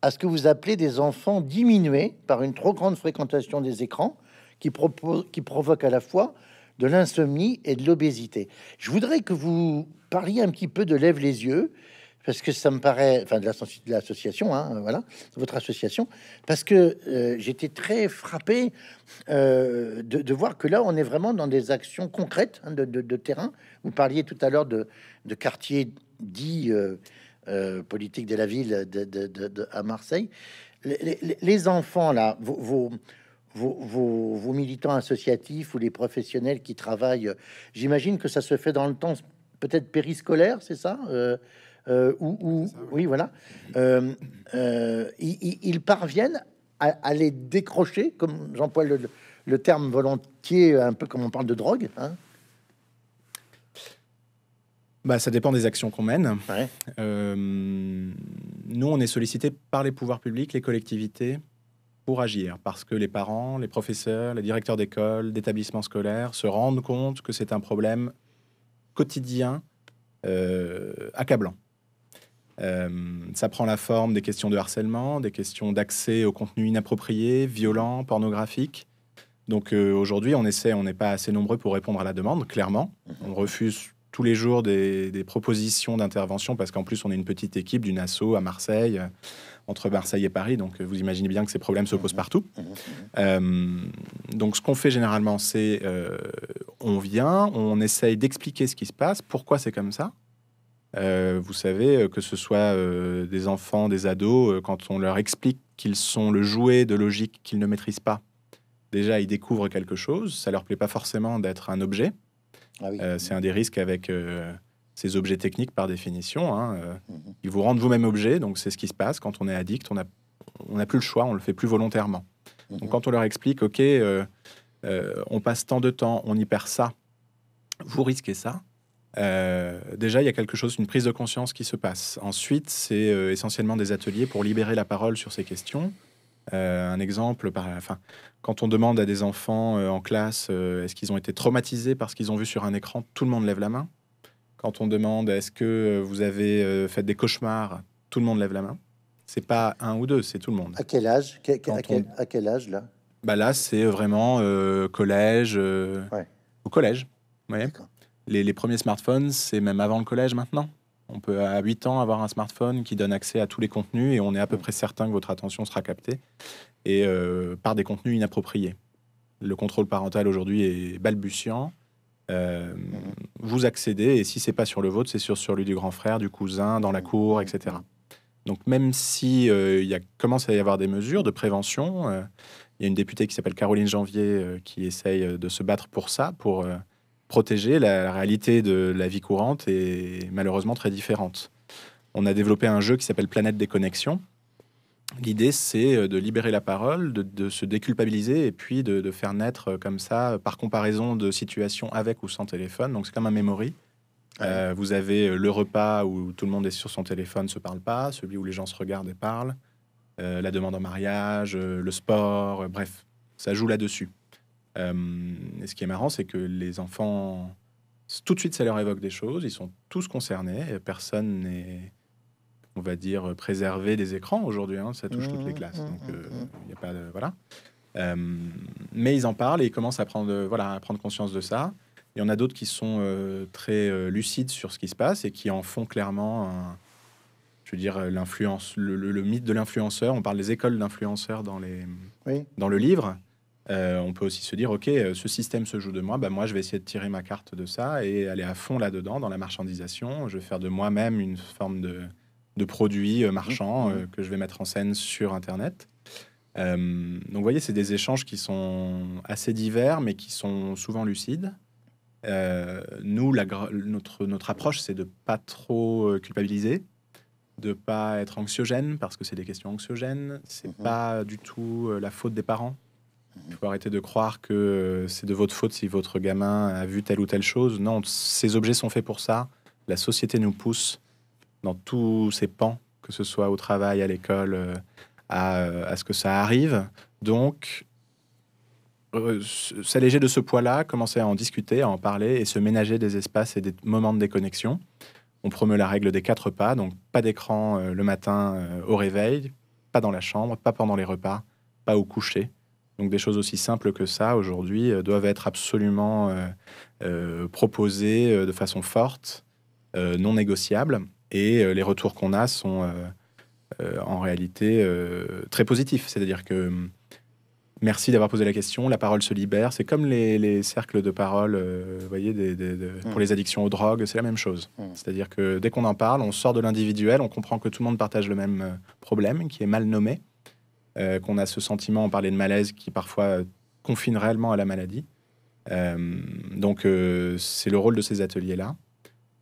à ce que vous appelez des enfants diminués par une trop grande fréquentation des écrans qui, propose, qui provoque à la fois de l'insomnie et de l'obésité. Je voudrais que vous parliez un petit peu de Lève les yeux, parce que ça me paraît, enfin de l'association, hein, voilà, votre association, parce que euh, j'étais très frappé euh, de, voir que là, on est vraiment dans des actions concrètes hein, de, terrain. Vous parliez tout à l'heure de, quartiers dit euh, euh, politiques de la ville à Marseille. Les, enfants, là, vos, vos vos, militants associatifs ou les professionnels qui travaillent. J'imagine que ça se fait dans le temps, peut-être périscolaire, c'est ça euh, euh, ou, oui. voilà. Euh, ils, parviennent à, les décrocher, comme j'emploie le, terme volontiers, un peu comme on parle de drogue. Hein bah, ça dépend des actions qu'on mène. nous, on est sollicité par les pouvoirs publics, les collectivités, pour agir, parce que les parents, les professeurs, les directeurs d'école, d'établissements scolaires se rendent compte que c'est un problème quotidien euh, accablant. Euh, ça prend la forme des questions de harcèlement, des questions d'accès au contenu inapproprié, violent, pornographique. Donc euh, aujourd'hui, on essaie, on n'est pas assez nombreux pour répondre à la demande, clairement. Mhm. On refuse tous les jours des, propositions d'intervention parce qu'en plus, on est une petite équipe d'une asso à Marseille, entre Marseille et Paris. Donc, euh, vous imaginez bien que ces problèmes se posent mhm. partout. Mhm. Euh, donc, ce qu'on fait généralement, c'est euh, on vient, on essaye d'expliquer ce qui se passe, pourquoi c'est comme ça. vous savez, que ce soit des enfants, des ados, quand on leur explique qu'ils sont le jouet de logique qu'ils ne maîtrisent pas, déjà, ils découvrent quelque chose. Ça leur plaît pas forcément d'être un objet. Ah c'est un des risques avec ces objets techniques par définition. Hein, euh, mhm. Ils vous rendent vous-même objet, donc c'est ce qui se passe quand on est addict, on n'a on plus le choix, on le fait plus volontairement. Mhm. Donc quand on leur explique, OK, euh, euh, on passe tant de temps, on y perd ça, vous risquez ça. déjà, il y a quelque chose, une prise de conscience qui se passe. Ensuite, c'est essentiellement des ateliers pour libérer la parole sur ces questions. un exemple, par, enfin, quand on demande à des enfants en classe est-ce qu'ils ont été traumatisés parce qu'ils ont vu sur un écran, tout le monde lève la main. Quand on demande est-ce que euh, vous avez euh, fait des cauchemars, tout le monde lève la main. C'est pas un ou deux, c'est tout le monde. À quel âge à, quel, âge là bah là, c'est vraiment euh, collège. Au collège, les, premiers smartphones, c'est même avant le collège maintenant. On peut à 8 ans avoir un smartphone qui donne accès à tous les contenus et on est à peu près certain que votre attention sera captée et par des contenus inappropriés. Le contrôle parental aujourd'hui est balbutiant. Euh, vous accédez, et si c'est pas sur le vôtre, c'est sur celui du grand frère, du cousin, dans la cour, etc. Donc même si euh, il y a, commence à y avoir des mesures de prévention, euh, il y a une députée qui s'appelle Caroline Janvier qui essaye de se battre pour ça, pour protéger la, réalité de la vie courante et malheureusement très différente. On a développé un jeu qui s'appelle Planète des connexions, L'idée, c'est euh, de libérer la parole, de, se déculpabiliser et puis de, faire naître euh, comme ça, euh, par comparaison de situations avec ou sans téléphone. Donc, c'est comme un memory. vous avez le repas où tout le monde est sur son téléphone, se parle pas, celui où les gens se regardent et parlent, la demande en mariage, le sport, bref, ça joue là-dessus. et ce qui est marrant, c'est que les enfants, tout de suite, ça leur évoque des choses, ils sont tous concernés, personne n'est on va dire, euh, préserver des écrans aujourd'hui. Hein, ça touche toutes les classes. pas Voilà. mais ils en parlent et ils commencent à prendre, euh, voilà, à prendre conscience de ça. Il y en a d'autres qui sont euh, très lucides sur ce qui se passe et qui en font clairement je veux dire, l'influence, le, mythe de l'influenceur. On parle des écoles d'influenceurs dans, les, dans le livre. on peut aussi se dire, OK, ce système se joue de moi, bah moi je vais essayer de tirer ma carte de ça et aller à fond là-dedans, dans la marchandisation. Je vais faire de moi-même une forme de, de produits euh, marchands mhm. euh, que je vais mettre en scène sur Internet. Euh, donc, vous voyez, c'est des échanges qui sont assez divers, mais qui sont souvent lucides. nous, la, notre, notre approche, c'est de pas trop culpabiliser, de pas être anxiogène parce que c'est des questions anxiogènes. C'est mhm. pas du tout la faute des parents. Il faut mhm. arrêter de croire que c'est de votre faute si votre gamin a vu telle ou telle chose. Non, ces objets sont faits pour ça. La société nous pousse dans tous ces pans, que ce soit au travail, à l'école, euh, euh, à, ce que ça arrive. Donc, euh, s'alléger de ce poids-là, commencer à en discuter, à en parler et se ménager des espaces et des moments de déconnexion. On promeut la règle des quatre pas, donc pas d'écran le matin au réveil, pas dans la chambre, pas pendant les repas, pas au coucher. Donc des choses aussi simples que ça aujourd'hui doivent être absolument proposées de façon forte, non négociable. Et euh, les retours qu'on a sont euh, euh, en réalité très positifs. C'est-à-dire que mm, merci d'avoir posé la question, la parole se libère. C'est comme les, cercles de parole vous voyez, mm. pour les addictions aux drogues, c'est la même chose. Mm. C'est-à-dire que dès qu'on en parle, on sort de l'individuel, on comprend que tout le monde partage le même problème qui est mal nommé. qu'on a ce sentiment, on parlait de malaise, qui parfois confine réellement à la maladie. donc c'est le rôle de ces ateliers-là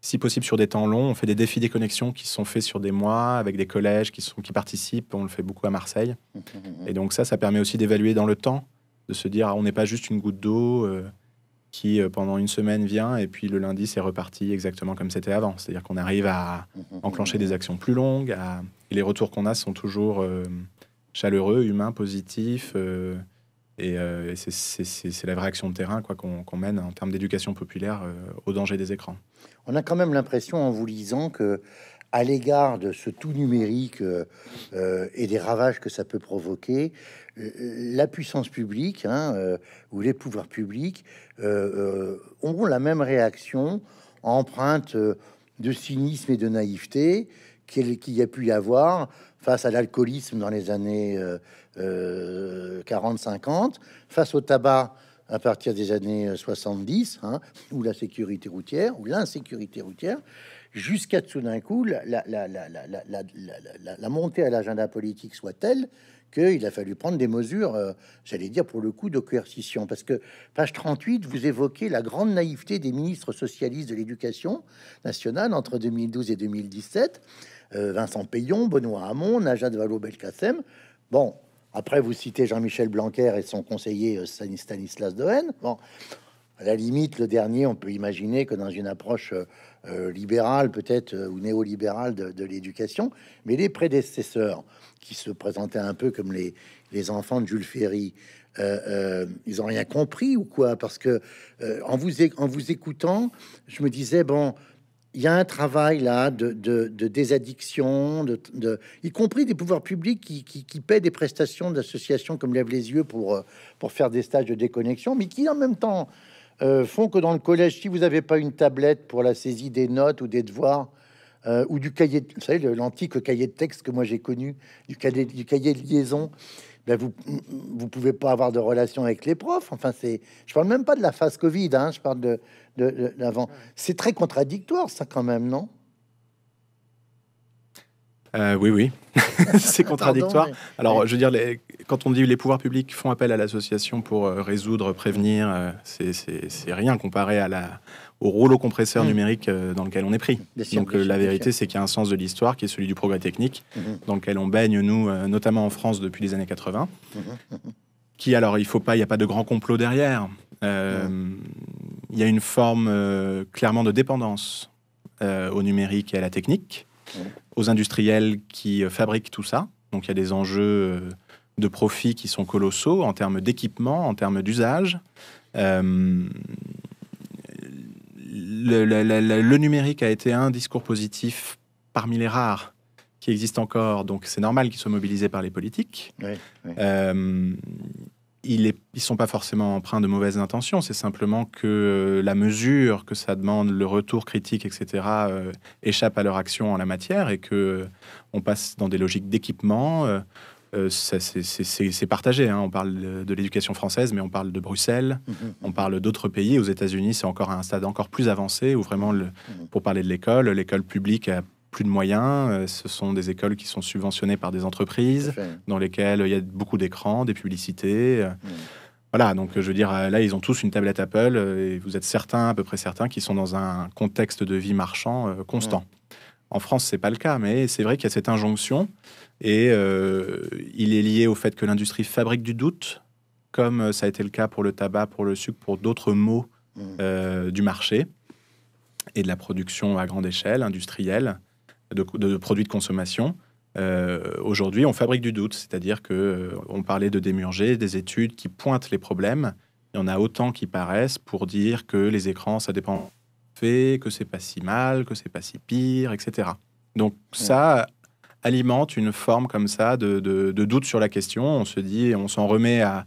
si possible sur des temps longs. On fait des défis des connexions qui sont faits sur des mois avec des collèges qui, sont, qui participent. On le fait beaucoup à Marseille. Mmh, mmh, mmh. Et donc ça, ça permet aussi d'évaluer dans le temps, de se dire ah, on n'est pas juste une goutte d'eau euh, qui euh, pendant une semaine vient et puis le lundi c'est reparti exactement comme c'était avant. C'est-à-dire qu'on arrive à enclencher des actions plus longues. À... Et les retours qu'on a sont toujours euh, chaleureux, humains, positifs. Et, euh, c'est la vraie action de terrain quoi qu'on mène en termes d'éducation populaire euh, au danger des écrans. On a quand même l'impression, en vous lisant, que à l'égard de ce tout numérique euh, et des ravages que ça peut provoquer, la puissance publique hein, ou les pouvoirs publics ont la même réaction, empreinte de cynisme et de naïveté, qu'il y a pu y avoir face à l'alcoolisme dans les années 40-50, face au tabac à partir des années 70, ou la sécurité routière, ou l'insécurité routière, jusqu'à tout d'un coup, la, montée à l'agenda politique soit telle qu'il a fallu prendre des mesures, j'allais dire pour le coup, de coercition. Parce que, page 38, vous évoquez la grande naïveté des ministres socialistes de l'éducation nationale entre 2012 et 2017. Euh, Vincent Payon, Benoît Hamon, Najat Vallaud-Belkacem. Bon, après, vous citez Jean-Michel Blanquer et son conseiller euh, Stanislas Dohen. Bon, à la limite, le dernier, on peut imaginer que dans une approche euh, libérale, peut-être, ou néolibérale de, l'éducation, mais les prédécesseurs, qui se présentaient un peu comme les, les enfants de Jules Ferry, ils ont rien compris ou quoi Parce que en, vous, en vous écoutant, je me disais, bon, il y a un travail là de, désaddiction, de, y compris des pouvoirs publics qui, paient des prestations d'associations comme Lève les yeux pour, euh, pour faire des stages de déconnexion, mais qui en même temps euh, font que dans le collège, si vous n'avez pas une tablette pour la saisie des notes ou des devoirs, euh, ou du cahier, vous savez, l'antique cahier de texte que moi j'ai connu, du cahier, du cahier de liaison, ben, vous vous pouvez pas avoir de relation avec les profs. Enfin, c'est, je parle même pas de la phase Covid, hein, je parle de, c'est très contradictoire, ça, quand même, non euh, oui, oui, c'est contradictoire. Alors, je veux dire, quand on dit les pouvoirs publics font appel à l'association pour euh, résoudre, prévenir, euh, c'est rien comparé à la, au rouleau compresseur mm. numérique dans lequel on est pris. Donc la vérité, c'est qu'il y a un sens de l'histoire qui est celui du progrès technique, mm-hmm. dans lequel on baigne, nous, notamment en France, depuis les années 80. Mm-hmm. Qui, alors, il faut pas, il n'y a pas de grand complot derrière. Euh, il y a une forme euh, clairement de dépendance euh, au numérique et à la technique, aux industriels qui fabriquent tout ça. Donc il y a des enjeux de profit qui sont colossaux en termes d'équipement, en termes d'usage. Le, numérique a été un discours positif parmi les rares qui existent encore, donc c'est normal qu'ils soit mobilisés par les politiques. oui ils ne sont pas forcément emprunts de mauvaises intentions, c'est simplement que euh, la mesure que ça demande, le retour critique, etc., euh, échappe à leur action en la matière et que euh, on passe dans des logiques d'équipement. c'est partagé. Hein. On parle de l'éducation française, mais on parle de Bruxelles, mmh, mmh, mmh. on parle d'autres pays. Aux États-Unis, c'est encore à un stade encore plus avancé où vraiment, le, pour parler de l'école, l'école publique a plus de moyens. Euh, ce sont des écoles qui sont subventionnées par des entreprises dans lesquelles euh, il y a beaucoup d'écrans, des publicités. Euh, voilà, donc je veux dire, là, ils ont tous une tablette Apple et vous êtes certains, à peu près certains, qui sont dans un contexte de vie marchand constant. En France, c'est pas le cas, mais c'est vrai qu'il y a cette injonction et il est lié au fait que l'industrie fabrique du doute, comme ça a été le cas pour le tabac, pour le sucre, pour d'autres mots du marché et de la production à grande échelle, industrielle de, produits de consommation. Euh, aujourd'hui, on fabrique du doute, c'est-à-dire que euh, on parlait de démurger, des études qui pointent les problèmes. Il y en a autant qui paraissent pour dire que les écrans, ça dépend fait, que c'est pas si mal, que c'est pas si pire, etc. Donc ça alimente une forme comme ça de, doute sur la question. On se dit, on s'en remet à,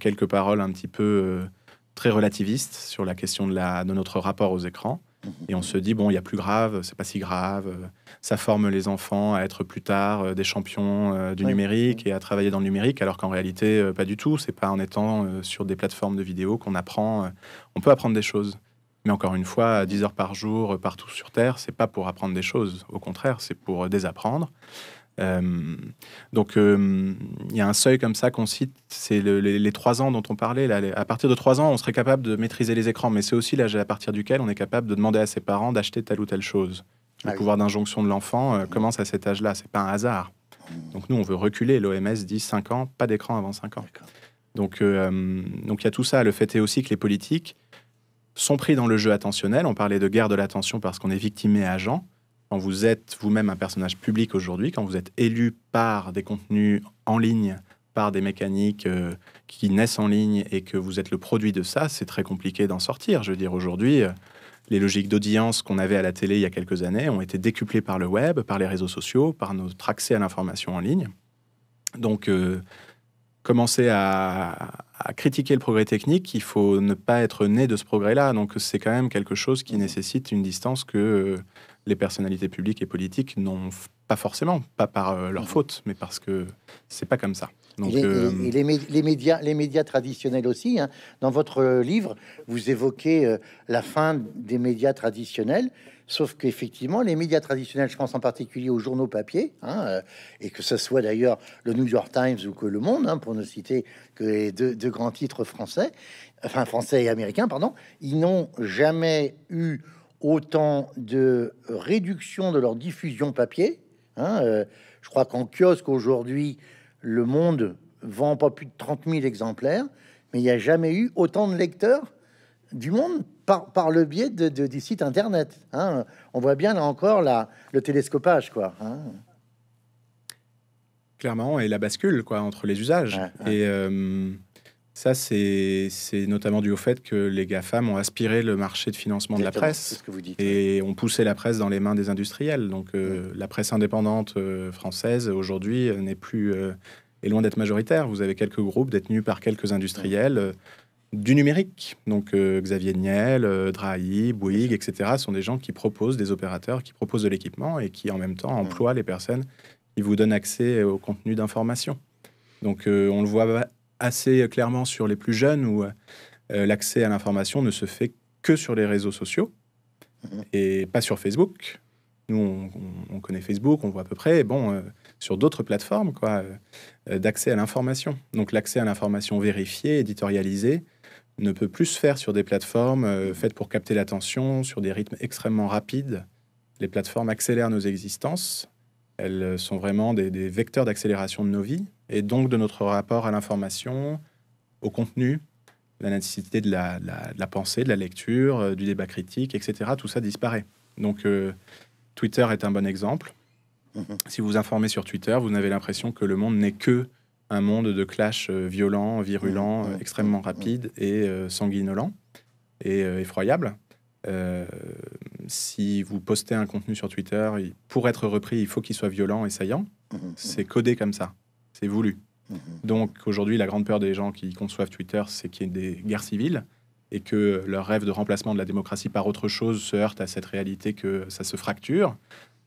quelques paroles un petit peu euh, très relativistes sur la question de notre rapport aux écrans. Et on se dit, bon, il y a plus grave, c'est pas si grave. Euh, ça forme les enfants à être plus tard euh, des champions euh, du numérique et à travailler dans le numérique, alors qu'en réalité, pas du tout. C'est pas en étant sur des plateformes de vidéos qu'on apprend. on peut apprendre des choses. Mais encore une fois, 10 heures par jour, partout sur Terre, c'est pas pour apprendre des choses. Au contraire, c'est pour désapprendre. Euh, donc, euh, il y a un seuil comme ça qu'on cite, c'est les, 3 trois ans dont on parlait. Là, à partir de trois ans, on serait capable de maîtriser les écrans, mais c'est aussi l'âge à partir duquel on est capable de demander à ses parents d'acheter telle ou telle chose. Le ah pouvoir d'injonction de l'enfant euh, commence à cet âge-là, c'est pas un hasard. Donc, nous, on veut reculer. L'OMS dit 5 ans, pas d'écran avant 5 ans. Donc, il y a tout ça. Le fait est aussi que les politiques sont pris dans le jeu attentionnel. On parlait de guerre de l'attention parce qu'on est victimé à agent quand vous êtes vous-même un personnage public aujourd'hui, quand vous êtes élu par des contenus en ligne, par des mécaniques euh, qui naissent en ligne et que vous êtes le produit de ça, c'est très compliqué d'en sortir. Je veux dire, aujourd'hui, euh, les logiques d'audience qu'on avait à la télé il y a quelques années ont été décuplées par le web, par les réseaux sociaux, par notre accès à l'information en ligne. Donc, euh, commencer à, à, critiquer le progrès technique, il faut ne pas être né de ce progrès-là. Donc, c'est quand même quelque chose qui mmh. nécessite une distance que les personnalités publiques et politiques n'ont pas forcément, pas par euh, leur mmh. faute, mais parce que c'est pas comme ça. Donc, et, les, euh, les, médias, les médias traditionnels aussi. Hein. Dans votre euh, livre, vous évoquez la fin des médias traditionnels. Sauf qu'effectivement, les médias traditionnels, je pense en particulier aux journaux papier, hein, et que ce soit d'ailleurs le New York Times ou que Le Monde, hein, pour ne citer que les deux, grands titres français, enfin français et américains, pardon, ils n'ont jamais eu autant de réduction de leur diffusion papier. Hein, euh, je crois qu'en kiosque aujourd'hui, le monde vend pas plus de 30 000 exemplaires, mais il n'y a jamais eu autant de lecteurs du monde par, par le biais de, des sites internet. Hein. On voit bien là encore la, le télescopage, quoi. Hein. Clairement, et la bascule, quoi, entre les usages. Et euh, ça, c'est notamment dû au fait que les GAFAM ont aspiré le marché de financement de la presse et ont poussé la presse dans les mains des industriels. Donc euh, la presse indépendante euh, française, aujourd'hui, euh, n'est plus... est loin d'être majoritaire. Vous avez quelques groupes détenus par quelques industriels du numérique. Donc Xavier Niel, Drahi, Bouygues, etc. sont des gens qui proposent des opérateurs, qui proposent de l'équipement et qui en même temps emploient les personnes qui vous donnent accès au contenu d'information. Donc on le voit assez clairement sur les plus jeunes où euh, l'accès à l'information ne se fait que sur les réseaux sociaux mm-hmm. et pas sur Facebook. Nous, on, connaît Facebook, on voit à peu près, bon, euh, sur d'autres plateformes, quoi, euh, d'accès à l'information. Donc l'accès à l'information vérifiée, éditorialisée, ne peut plus se faire sur des plateformes mm-hmm. faites pour capter l'attention, sur des rythmes extrêmement rapides. Les plateformes accélèrent nos existences, elles euh, sont vraiment des, vecteurs d'accélération de nos vies et donc de notre rapport à l'information, au contenu, la nécessité de la, pensée, de la lecture, euh, du débat critique, etc. Tout ça disparaît. Donc euh, Twitter est un bon exemple. Mhm. Si vous vous informez sur Twitter, vous avez l'impression que le monde n'est que un monde de clash violent, virulent, mhm. extrêmement mhm. rapide et sanguinolent et effroyable si vous postez un contenu sur Twitter, pour être repris, il faut qu'il soit violent et saillant. Mhm, mhm. c'est codé comme ça. C'est voulu. Mhm. Donc aujourd'hui, la grande peur des gens qui conçoivent Twitter, c'est qu'il y ait des guerres civiles et que leur rêve de remplacement de la démocratie par autre chose se heurte à cette réalité que ça se fracture.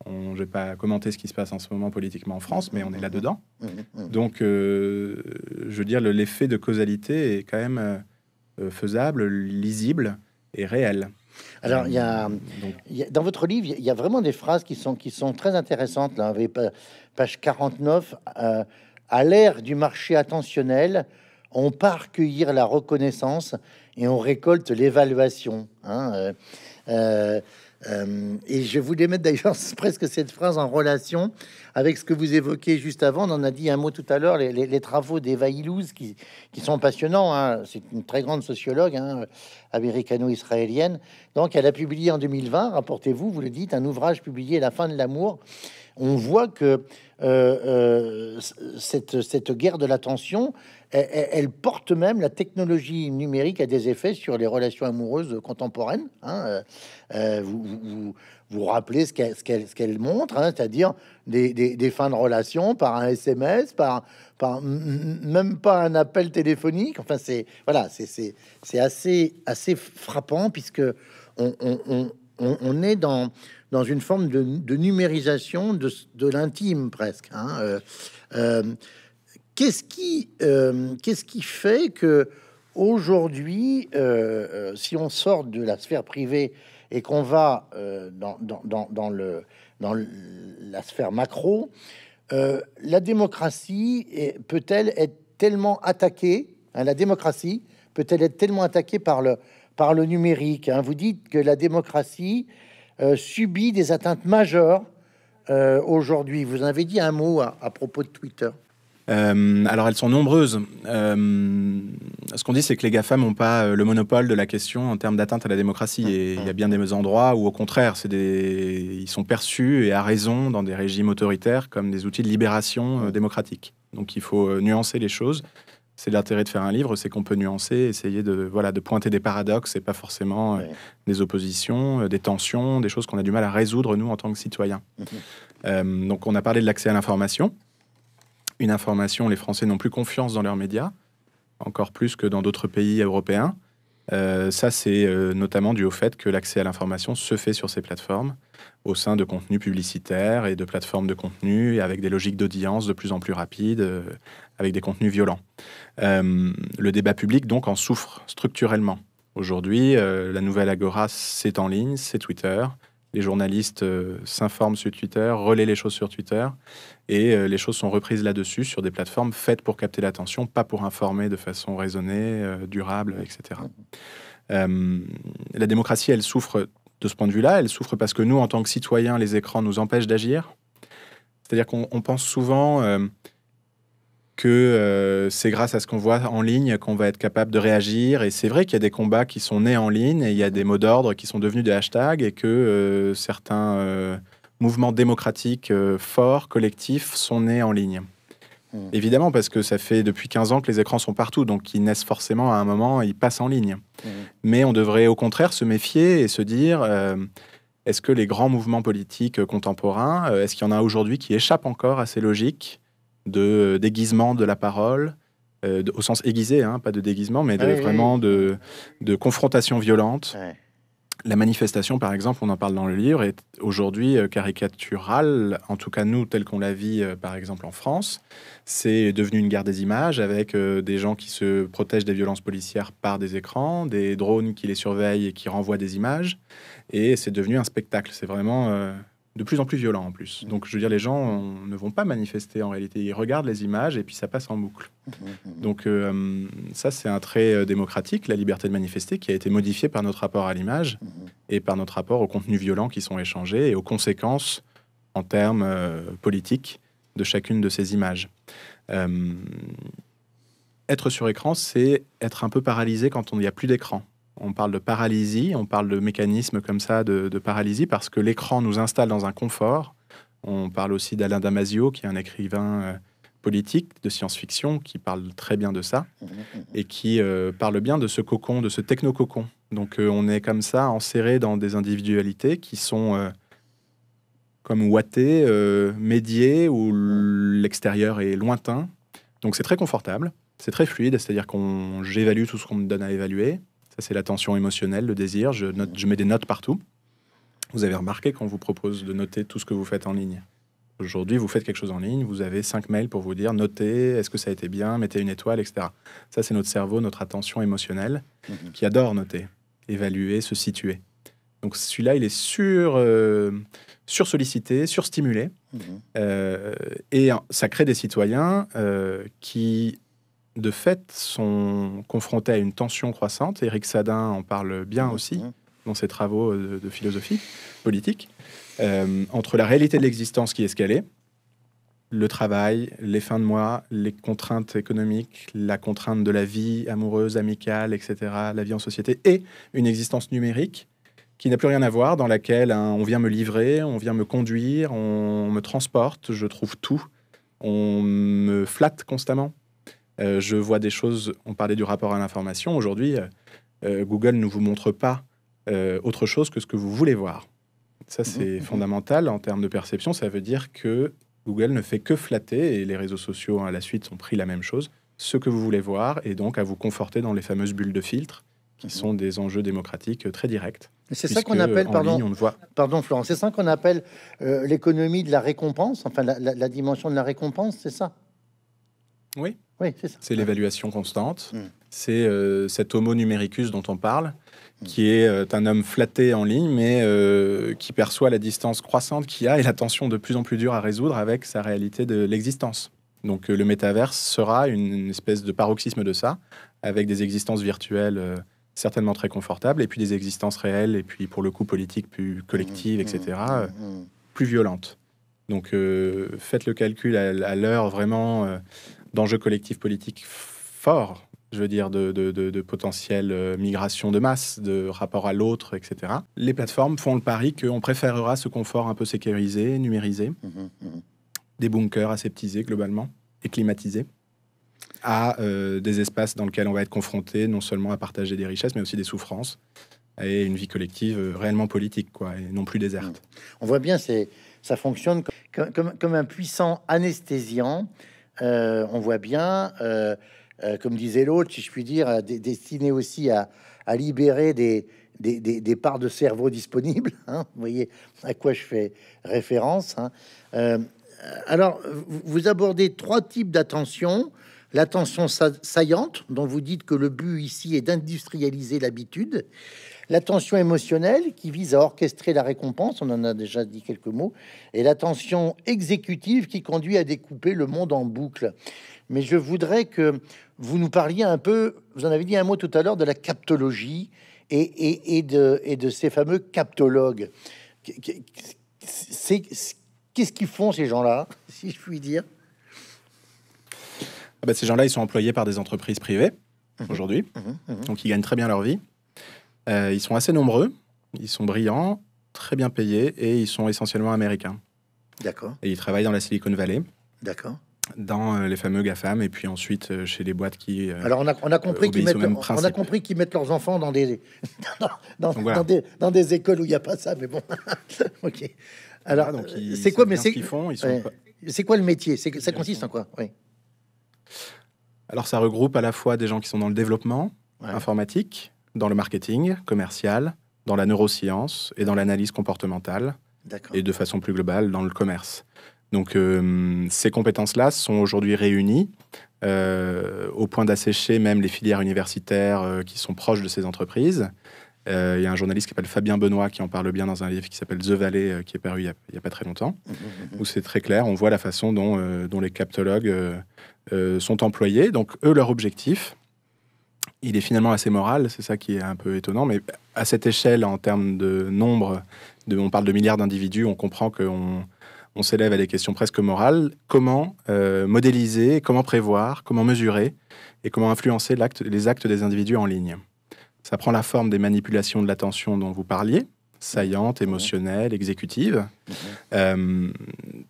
On, ne vais pas commenter ce qui se passe en ce moment politiquement en France, mais on est là-dedans. Donc, euh, je veux dire, l'effet de causalité est quand même euh, faisable, lisible et réel. Alors, euh, il y a, dans votre livre, il y a vraiment des phrases qui sont, qui sont très intéressantes. Là, page 49, euh, à l'ère du marché attentionnel, on part cueillir la reconnaissance et on récolte l'évaluation. Hein, euh, euh, et je voulais mettre d'ailleurs presque cette phrase en relation avec ce que vous évoquez juste avant. On en a dit un mot tout à l'heure, les, travaux d'Eva Ilouz, qui, sont passionnants. Hein. C'est une très grande sociologue hein, américano-israélienne. Donc, elle a publié en 2020, rapportez-vous, vous le dites, un ouvrage publié La fin de l'amour on voit que euh, euh, cette, cette, guerre de l'attention, elle, porte même la technologie numérique à des effets sur les relations amoureuses contemporaines. Hein, euh, vous, vous, rappelez ce qu'elle montre, hein, c'est-à-dire des, fins de relations par un SMS, par, par même pas un appel téléphonique. Enfin, c'est voilà, assez, assez frappant puisque on, on, on, on est dans dans une forme de, numérisation de, l'intime presque. Hein, euh, euh, qu'est-ce qui, euh, qu'est-ce qui fait que aujourd'hui, si on sort de la sphère privée et qu'on va dans, le, dans la sphère macro, la démocratie peut-elle être tellement attaquée hein, La démocratie peut-elle être tellement attaquée par le, par le numérique. Hein? Vous dites que la démocratie euh, subit des atteintes majeures euh, aujourd'hui. Vous en avez dit un mot à, propos de Twitter. Euh, alors elles sont nombreuses. ce qu'on dit, c'est que les GAFAM n'ont pas le monopole de la question en termes d'atteinte à la démocratie. Et il y a bien des endroits où, au contraire, des... ils sont perçus et à raison dans des régimes autoritaires comme des outils de libération démocratique. Donc il faut nuancer les choses c'est l'intérêt de faire un livre, c'est qu'on peut nuancer, essayer de, voilà, de pointer des paradoxes et pas forcément euh, des oppositions, euh, des tensions, des choses qu'on a du mal à résoudre, nous, en tant que citoyens. Mhm. Euh, donc, on a parlé de l'accès à l'information. Une information, les Français n'ont plus confiance dans leurs médias, encore plus que dans d'autres pays européens. ça, c'est notamment dû au fait que l'accès à l'information se fait sur ces plateformes, au sein de contenus publicitaires et de plateformes de contenu, et avec des logiques d'audience de plus en plus rapides, avec des contenus violents. Euh, le débat public, donc, en souffre structurellement. Aujourd'hui, euh, la nouvelle Agora, c'est en ligne, c'est Twitter. Les journalistes euh, s'informent sur Twitter, relaient les choses sur Twitter, et les choses sont reprises là-dessus, sur des plateformes faites pour capter l'attention, pas pour informer de façon raisonnée, durable, etc. la démocratie, elle souffre de ce point de vue-là, elle souffre parce que nous, en tant que citoyens, les écrans nous empêchent d'agir. C'est-à-dire qu'on pense souvent que euh, c'est grâce à ce qu'on voit en ligne qu'on va être capable de réagir. Et c'est vrai qu'il y a des combats qui sont nés en ligne et il y a des mots d'ordre qui sont devenus des hashtags et que euh, certains euh, mouvements démocratiques forts, collectifs, sont nés en ligne. Mmh. Évidemment, parce que ça fait depuis 15 ans que les écrans sont partout, donc ils naissent forcément à un moment, ils passent en ligne. Mmh. Mais on devrait au contraire se méfier et se dire... est-ce que les grands mouvements politiques contemporains, est-ce qu'il y en a aujourd'hui qui échappent encore à ces logiques de euh, déguisement de la parole, euh, au sens aiguisé, hein, pas de déguisement, mais vraiment De, confrontation violente. La manifestation, par exemple, on en parle dans le livre, est aujourd'hui euh, caricaturale, en tout cas nous, tel qu'on la vit, par exemple, en France. C'est devenu une guerre des images avec des gens qui se protègent des violences policières par des écrans, des drones qui les surveillent et qui renvoient des images. Et c'est devenu un spectacle. C'est vraiment de plus en plus violent en plus. Donc, je veux dire, les gens ne vont pas manifester en réalité. Ils regardent les images et puis ça passe en boucle. Mm-hmm. Donc, euh, ça, c'est un trait euh, démocratique, la liberté de manifester, qui a été modifiée par notre rapport à l'image mm-hmm. et par notre rapport aux contenus violents qui sont échangés et aux conséquences en termes euh, politiques de chacune de ces images. être sur écran, c'est être un peu paralysé quand on n'y a plus d'écran. On parle de paralysie, on parle de mécanismes comme ça de, paralysie parce que l'écran nous installe dans un confort. On parle aussi d'Alain Damasio, qui est un écrivain euh, politique de science-fiction qui parle très bien de ça et qui euh, parle bien de ce cocon, de ce techno-cocon. Donc euh, on est comme ça enserré dans des individualités qui sont comme ouatées, médiées, où l'extérieur est lointain. Donc c'est très confortable, c'est très fluide, c'est-à-dire qu'on j'évalue tout ce qu'on me donne à évaluer, c'est l'attention émotionnelle, le désir. Je, note, je mets des notes partout. Vous avez remarqué qu'on vous propose de noter tout ce que vous faites en ligne. Aujourd'hui, vous faites quelque chose en ligne, vous avez cinq mails pour vous dire notez, est-ce que ça a été bien, mettez une étoile, etc. Ça, c'est notre cerveau, notre attention émotionnelle, mhm. qui adore noter, évaluer, se situer. Donc celui-là, il est sur, euh, sur sollicité, sur stimulé, mhm. euh, et ça crée des citoyens euh, qui de fait, sont confrontés à une tension croissante. Éric Sadin en parle bien aussi mhm. dans ses travaux euh, de, philosophie politique, euh, entre la réalité de l'existence qui est escalée, le travail, les fins de mois, les contraintes économiques, la contrainte de la vie amoureuse, amicale, etc., la vie en société, et une existence numérique qui n'a plus rien à voir, dans laquelle hein, on vient me livrer, on vient me conduire, on me transporte, je trouve tout, on me flatte constamment, euh, je vois des choses, on parlait du rapport à l'information, aujourd'hui, euh, euh, Google ne vous montre pas autre chose que ce que vous voulez voir. Ça, mhm. c'est fondamental en termes de perception. Ça veut dire que Google ne fait que flatter, et les réseaux sociaux à la suite ont pris la même chose, ce que vous voulez voir, et donc à vous conforter dans les fameuses bulles de filtre, qui mhm. sont des enjeux démocratiques très directs. C'est ça qu'on appelle, pardon, c'est ça qu'on appelle l'économie de la récompense, enfin la, la dimension de la récompense, c'est ça Oui, c'est l'évaluation constante. Hmm. C'est euh, cet homo numericus dont on parle, hmm. qui est euh, un homme flatté en ligne, mais euh, qui perçoit la distance croissante qu'il a et la tension de plus en plus dure à résoudre avec sa réalité de l'existence. Donc le métaverse sera une, espèce de paroxysme de ça, avec des existences virtuelles certainement très confortables, et puis des existences réelles, et puis pour le coup politique, plus collective, hmm. etc., plus violente. Donc faites le calcul à, l'heure vraiment d'enjeux collectifs politiques forts, je veux dire, de, de, de potentielle euh, migration de masse, de rapport à l'autre, etc. Les plateformes font le pari qu'on préférera ce confort un peu sécurisé, numérisé, mmh, mmh, mmh. des bunkers aseptisés globalement et climatisés à euh, des espaces dans lesquels on va être confronté non seulement à partager des richesses, mais aussi des souffrances et une vie collective euh, réellement politique, quoi, et non plus déserte. On voit bien, c'est ça fonctionne comme, comme, comme un puissant anesthésiant euh, on voit bien, euh, euh, comme disait l'autre, si je puis dire, destiné aussi à, libérer des, parts de cerveau disponibles. Hein. vous voyez à quoi je fais référence. Hein. alors, vous abordez trois types d'attention. L'attention saillante, dont vous dites que le but ici est d'industrialiser l'habitude. La tension émotionnelle qui vise à orchestrer la récompense, on en a déjà dit quelques mots, et la tension exécutive qui conduit à découper le monde en boucles. Mais je voudrais que vous nous parliez un peu, vous en avez dit un mot tout à l'heure, de la captologie et, de, et de ces fameux captologues. Qu'est-ce qu'ils font ces gens-là, si je puis dire ah bah, Ces gens-là, ils sont employés par des entreprises privées mmh. aujourd'hui, mmh, mmh. donc ils gagnent très bien leur vie. Euh, ils sont assez nombreux, ils sont brillants, très bien payés et ils sont essentiellement américains. D'accord. Et ils travaillent dans la Silicon Valley. D'accord. Dans euh, les fameux GAFAM et puis ensuite euh, chez les boîtes qui. Alors on a, compris qu'ils mettent, on a compris qu'ils mettent leurs enfants dans des dans, des, écoles où il n'y a pas ça, mais bon. ok. Alors c'est quoi mais c'est C'est quoi le métier C'est ça consiste en quoi oui. Alors ça regroupe à la fois des gens qui sont dans le développement informatique, dans le marketing commercial, dans la neuroscience et dans l'analyse comportementale, et de façon plus globale dans le commerce. Donc euh, ces compétences-là sont aujourd'hui réunies euh, au point d'assécher même les filières universitaires euh, qui sont proches de ces entreprises. Il y a un journaliste qui s'appelle Fabien Benoît qui en parle bien dans un livre qui s'appelle The Valley, qui est paru il n'y a, pas très longtemps, mmh, mmh, mmh, où c'est très clair, on voit la façon dont, dont les captologues sont employés. Donc eux, leur objectif, il est finalement assez moral, c'est ça qui est un peu étonnant, mais à cette échelle, en termes de nombre, on parle de milliards d'individus, on comprend qu'on on, s'élève à des questions presque morales. Comment euh, modéliser, comment prévoir, comment mesurer et comment influencer les actes des individus en ligne Ça prend la forme des manipulations de l'attention dont vous parliez, saillantes, émotionnelles, exécutives. Euh,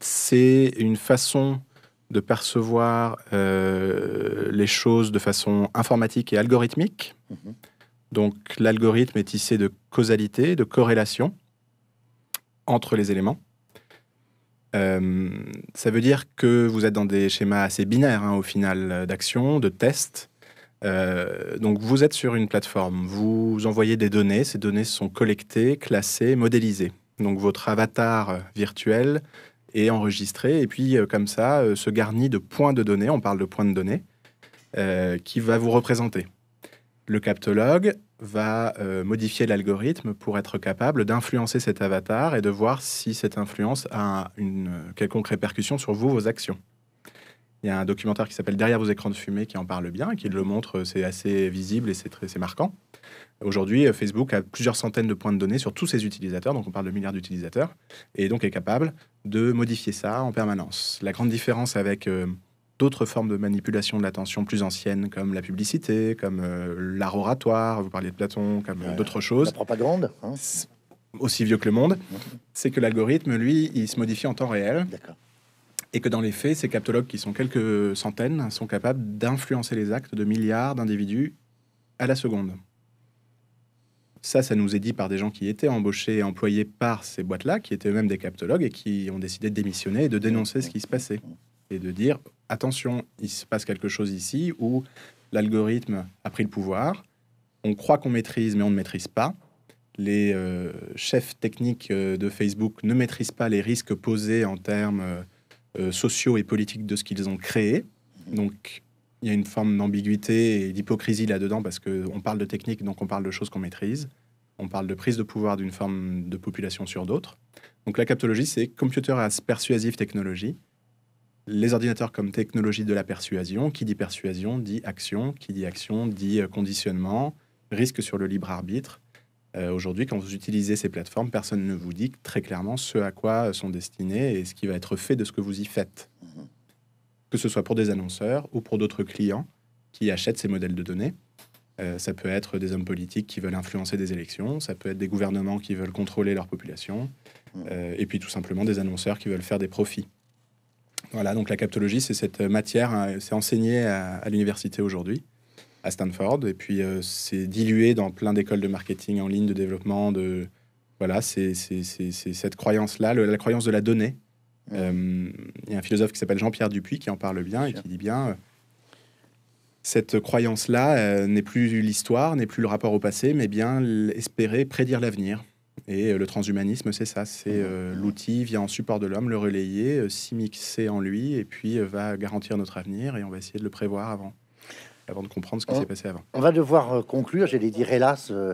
c'est une façon de percevoir euh, les choses de façon informatique et algorithmique. Mhm. Donc l'algorithme est tissé de causalité, de corrélation entre les éléments. Euh, ça veut dire que vous êtes dans des schémas assez binaires hein, au final euh, d'action, de test. donc vous êtes sur une plateforme, vous envoyez des données, ces données sont collectées, classées, modélisées. Donc votre avatar virtuel et enregistré, et puis euh, comme ça se euh, garnit de points de données, on parle de points de données, euh, qui va vous représenter. Le captologue va modifier l'algorithme pour être capable d'influencer cet avatar et de voir si cette influence a une quelconque répercussion sur vous, vos actions. Il y a un documentaire qui s'appelle Derrière vos écrans de fumée qui en parle bien, qui le montre, c'est assez visible et c'est marquant. Aujourd'hui, euh, Facebook a plusieurs centaines de points de données sur tous ses utilisateurs, donc on parle de milliards d'utilisateurs, et donc est capable de modifier ça en permanence. La grande différence avec euh, d'autres formes de manipulation de l'attention plus anciennes, comme la publicité, comme euh, l'art oratoire, vous parliez de Platon, comme d'autres choses. La propagande hein. Aussi vieux que le monde, c'est que l'algorithme, lui, il se modifie en temps réel. D'accord et que dans les faits, ces captologues, qui sont quelques centaines, sont capables d'influencer les actes de milliards d'individus à la seconde. Ça, ça nous est dit par des gens qui étaient embauchés et employés par ces boîtes-là, qui étaient eux-mêmes des captologues et qui ont décidé de démissionner et de dénoncer ce qui se passait. Et de dire, attention, il se passe quelque chose ici où l'algorithme a pris le pouvoir, on croit qu'on maîtrise mais on ne maîtrise pas, les euh, chefs techniques euh, de Facebook ne maîtrisent pas les risques posés en termes... Euh, euh, sociaux et politiques de ce qu'ils ont créé. Donc, il y a une forme d'ambiguïté et d'hypocrisie là-dedans parce qu'on parle de technique, donc on parle de choses qu'on maîtrise. On parle de prise de pouvoir d'une forme de population sur d'autres. Donc la captologie, c'est Computer as Persuasive Technology. Les ordinateurs comme technologie de la persuasion. Qui dit persuasion dit action. Qui dit action dit euh, conditionnement, risque sur le libre arbitre, euh, aujourd'hui, quand vous utilisez ces plateformes, personne ne vous dit très clairement ce à quoi sont destinés et ce qui va être fait de ce que vous y faites. Mhm. Que ce soit pour des annonceurs ou pour d'autres clients qui achètent ces modèles de données. Euh, ça peut être des hommes politiques qui veulent influencer des élections, ça peut être des gouvernements qui veulent contrôler leur population, mhm. euh, et puis tout simplement des annonceurs qui veulent faire des profits. Voilà, donc la captologie, c'est cette matière, hein, c'est enseigné à l'université aujourd'hui. Stanford. Et puis, euh, c'est dilué dans plein d'écoles de marketing en ligne, de développement. De... Voilà, c'est cette croyance-là, la croyance de la donnée. Euh, il y a un philosophe qui s'appelle Jean-Pierre Dupuis qui en parle bien et qui dit bien euh, cette croyance-là n'est plus l'histoire, n'est plus le rapport au passé, mais bien espérer prédire l'avenir. Et le transhumanisme, c'est ça, c'est l'outil vient en support de l'homme, le relayer, s'y mixer en lui, et puis va garantir notre avenir, et on va essayer de le prévoir avant avant de comprendre ce qui s'est hein passé avant. On va devoir euh, conclure, j'allais dire hélas, euh,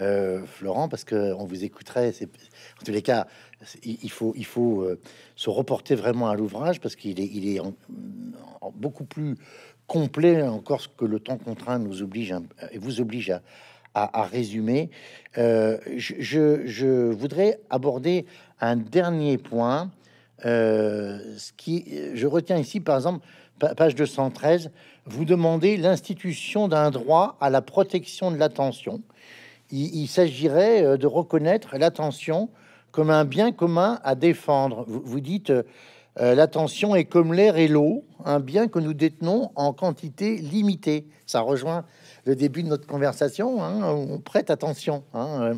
euh, Florent, parce que on vous écouterait. En tous les cas, il faut, il faut se reporter vraiment à l'ouvrage parce qu'il est, beaucoup plus complet encore ce que le temps contraint nous oblige et vous oblige à, résumer. Je, je, voudrais aborder un dernier point. ce qui, je retiens ici, par exemple, page 213, vous demandez l'institution d'un droit à la protection de l'attention. Il, s'agirait euh, de reconnaître l'attention comme un bien commun à défendre. Vous, dites euh, euh, l'attention est comme l'air et l'eau, un bien que nous détenons en quantité limitée. Ça rejoint le début de notre conversation. Hein, on prête attention. Hein,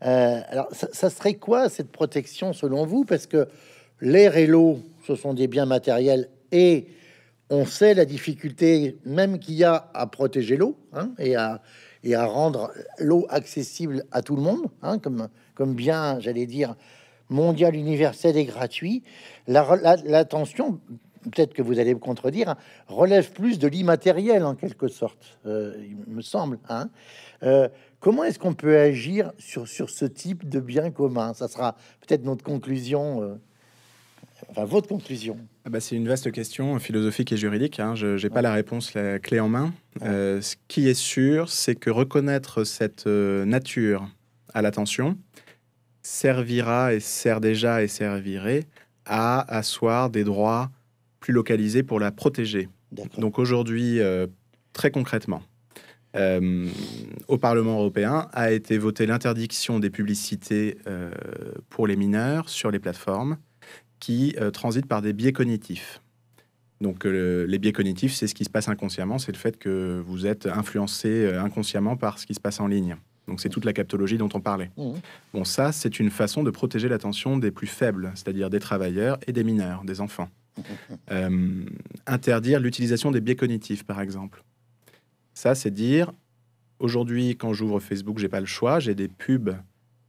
alors, ça, serait quoi cette protection selon vous Parce que l'air et l'eau, ce sont des biens matériels et on sait la difficulté même qu'il y a à protéger l'eau hein, et, à, rendre l'eau accessible à tout le monde, hein, comme, bien, j'allais dire, mondial, universel et gratuit. La, peut-être que vous allez me contredire, relève plus de l'immatériel en quelque sorte, euh, il me semble. Hein. Euh, comment est-ce qu'on peut agir sur, ce type de bien commun Ça sera peut-être notre conclusion. Euh, enfin, votre conclusion ah bah, C'est une vaste question philosophique et juridique. Hein. Je n'ai pas la réponse la clé en main. Euh, ce qui est sûr, c'est que reconnaître cette euh, nature à l'attention servira et sert déjà et servirait à asseoir des droits plus localisés pour la protéger. Donc aujourd'hui, euh, très concrètement, au Parlement européen a été votée l'interdiction des publicités pour les mineurs sur les plateformes qui euh, transitent par des biais cognitifs. Donc euh, les biais cognitifs, c'est ce qui se passe inconsciemment, c'est le fait que vous êtes influencé euh, inconsciemment par ce qui se passe en ligne. Donc c'est toute la captologie dont on parlait. Mmh. Bon, ça, c'est une façon de protéger l'attention des plus faibles, c'est-à-dire des travailleurs et des mineurs, des enfants. Mmh. interdire l'utilisation des biais cognitifs, par exemple. Ça, c'est dire, aujourd'hui, quand j'ouvre Facebook, j'ai pas le choix, j'ai des pubs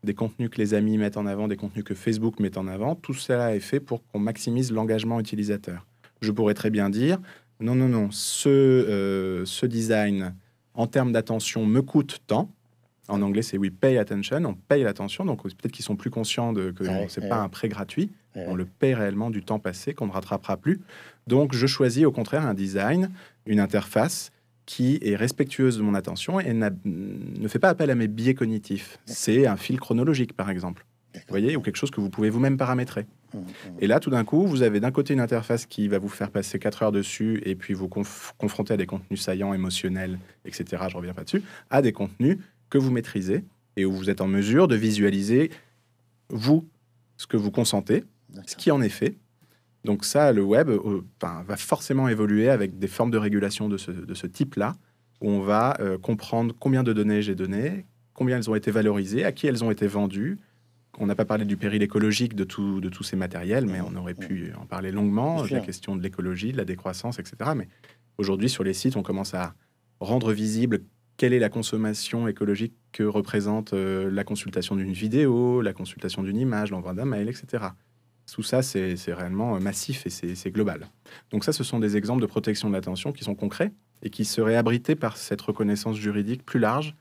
des contenus que les amis mettent en avant, des contenus que Facebook met en avant. Tout cela est fait pour qu'on maximise l'engagement utilisateur. Je pourrais très bien dire, non, non, non, ce, euh, ce design en termes d'attention me coûte tant. En anglais, c'est we pay attention, on paye l'attention. Donc peut-être qu'ils sont plus conscients de que ce c'est pas un prêt gratuit, on le paye réellement du temps passé qu'on ne rattrapera plus. Donc je choisis au contraire un design, une interface qui est respectueuse de mon attention et ne fait pas appel à mes biais cognitifs. C'est un fil chronologique, par exemple. Vous voyez, ou quelque chose que vous pouvez vous-même paramétrer. Mmh, mmh. Et là, tout d'un coup, vous avez d'un côté une interface qui va vous faire passer quatre heures dessus et puis vous confronter à des contenus saillants, émotionnels, etc. Je reviens pas dessus, à des contenus que vous maîtrisez et où vous êtes en mesure de visualiser, vous, ce que vous consentez, ce qui en est fait, donc ça, le web euh, va forcément évoluer avec des formes de régulation de ce, type-là, où on va euh, comprendre combien de données j'ai données, combien elles ont été valorisées, à qui elles ont été vendues. On n'a pas parlé du péril écologique de, tous ces matériels, mais on aurait pu en parler longuement, de la question de l'écologie, de la décroissance, etc. Mais aujourd'hui, sur les sites, on commence à rendre visible quelle est la consommation écologique que représente euh, la consultation d'une vidéo, la consultation d'une image, l'envoi d'un mail, etc. Tout ça, c'est réellement euh, massif et c'est global. Donc ça, ce sont des exemples de protection de l'attention qui sont concrets et qui seraient abrités par cette reconnaissance juridique plus large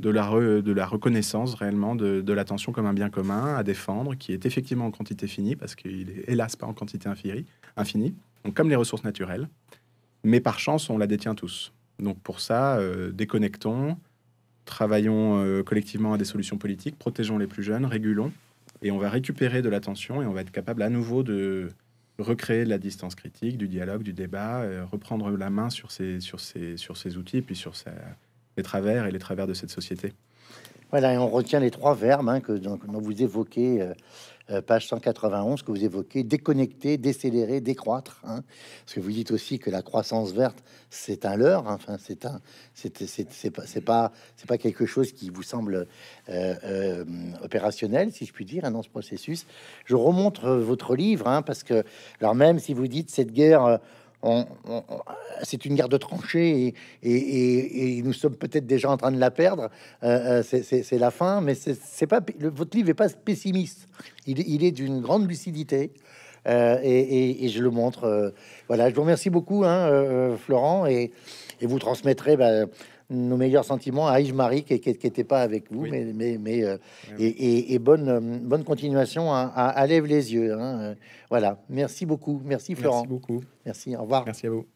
de la, reconnaissance réellement de, l'attention comme un bien commun à défendre, qui est effectivement en quantité finie, parce qu'il est hélas pas en quantité infinie, infinie, comme les ressources naturelles, mais par chance, on la détient tous. Donc pour ça, euh, déconnectons, travaillons euh, collectivement à des solutions politiques, protégeons les plus jeunes, régulons, et on va récupérer de l'attention et on va être capable à nouveau de recréer la distance critique, du dialogue, du débat, euh, reprendre la main sur ces, sur sur ces outils, puis sur sa, les travers et les travers de cette société. Voilà, et on retient les trois verbes hein, que, vous évoquez. Euh, euh, page 191, que vous évoquez, déconnecter, décélérer, décroître. Hein, parce que vous dites aussi que la croissance verte, c'est un leurre. Hein. enfin, c'est un, c'est, c'est, pas, c'est pas, quelque chose qui vous semble euh, euh, opérationnel, si je puis dire, hein, dans ce processus. Je remonte votre livre, hein, parce que, alors même si vous dites cette guerre c'est une guerre de tranchées et, nous sommes peut-être déjà en train de la perdre. Euh, euh, c'est la fin, mais c'est pas le, votre livre n'est pas pessimiste. Il, est d'une grande lucidité. Euh, et, je le montre. voilà, je vous remercie beaucoup, hein, Florent, et, vous transmettrez bah, nos meilleurs sentiments à Yves Marie qui n'était pas avec vous, mais, mais, euh, Et, bonne, euh, bonne continuation à, lève les yeux. Hein, euh, voilà, merci beaucoup, merci Florent. Merci beaucoup, merci, au revoir. Merci à vous.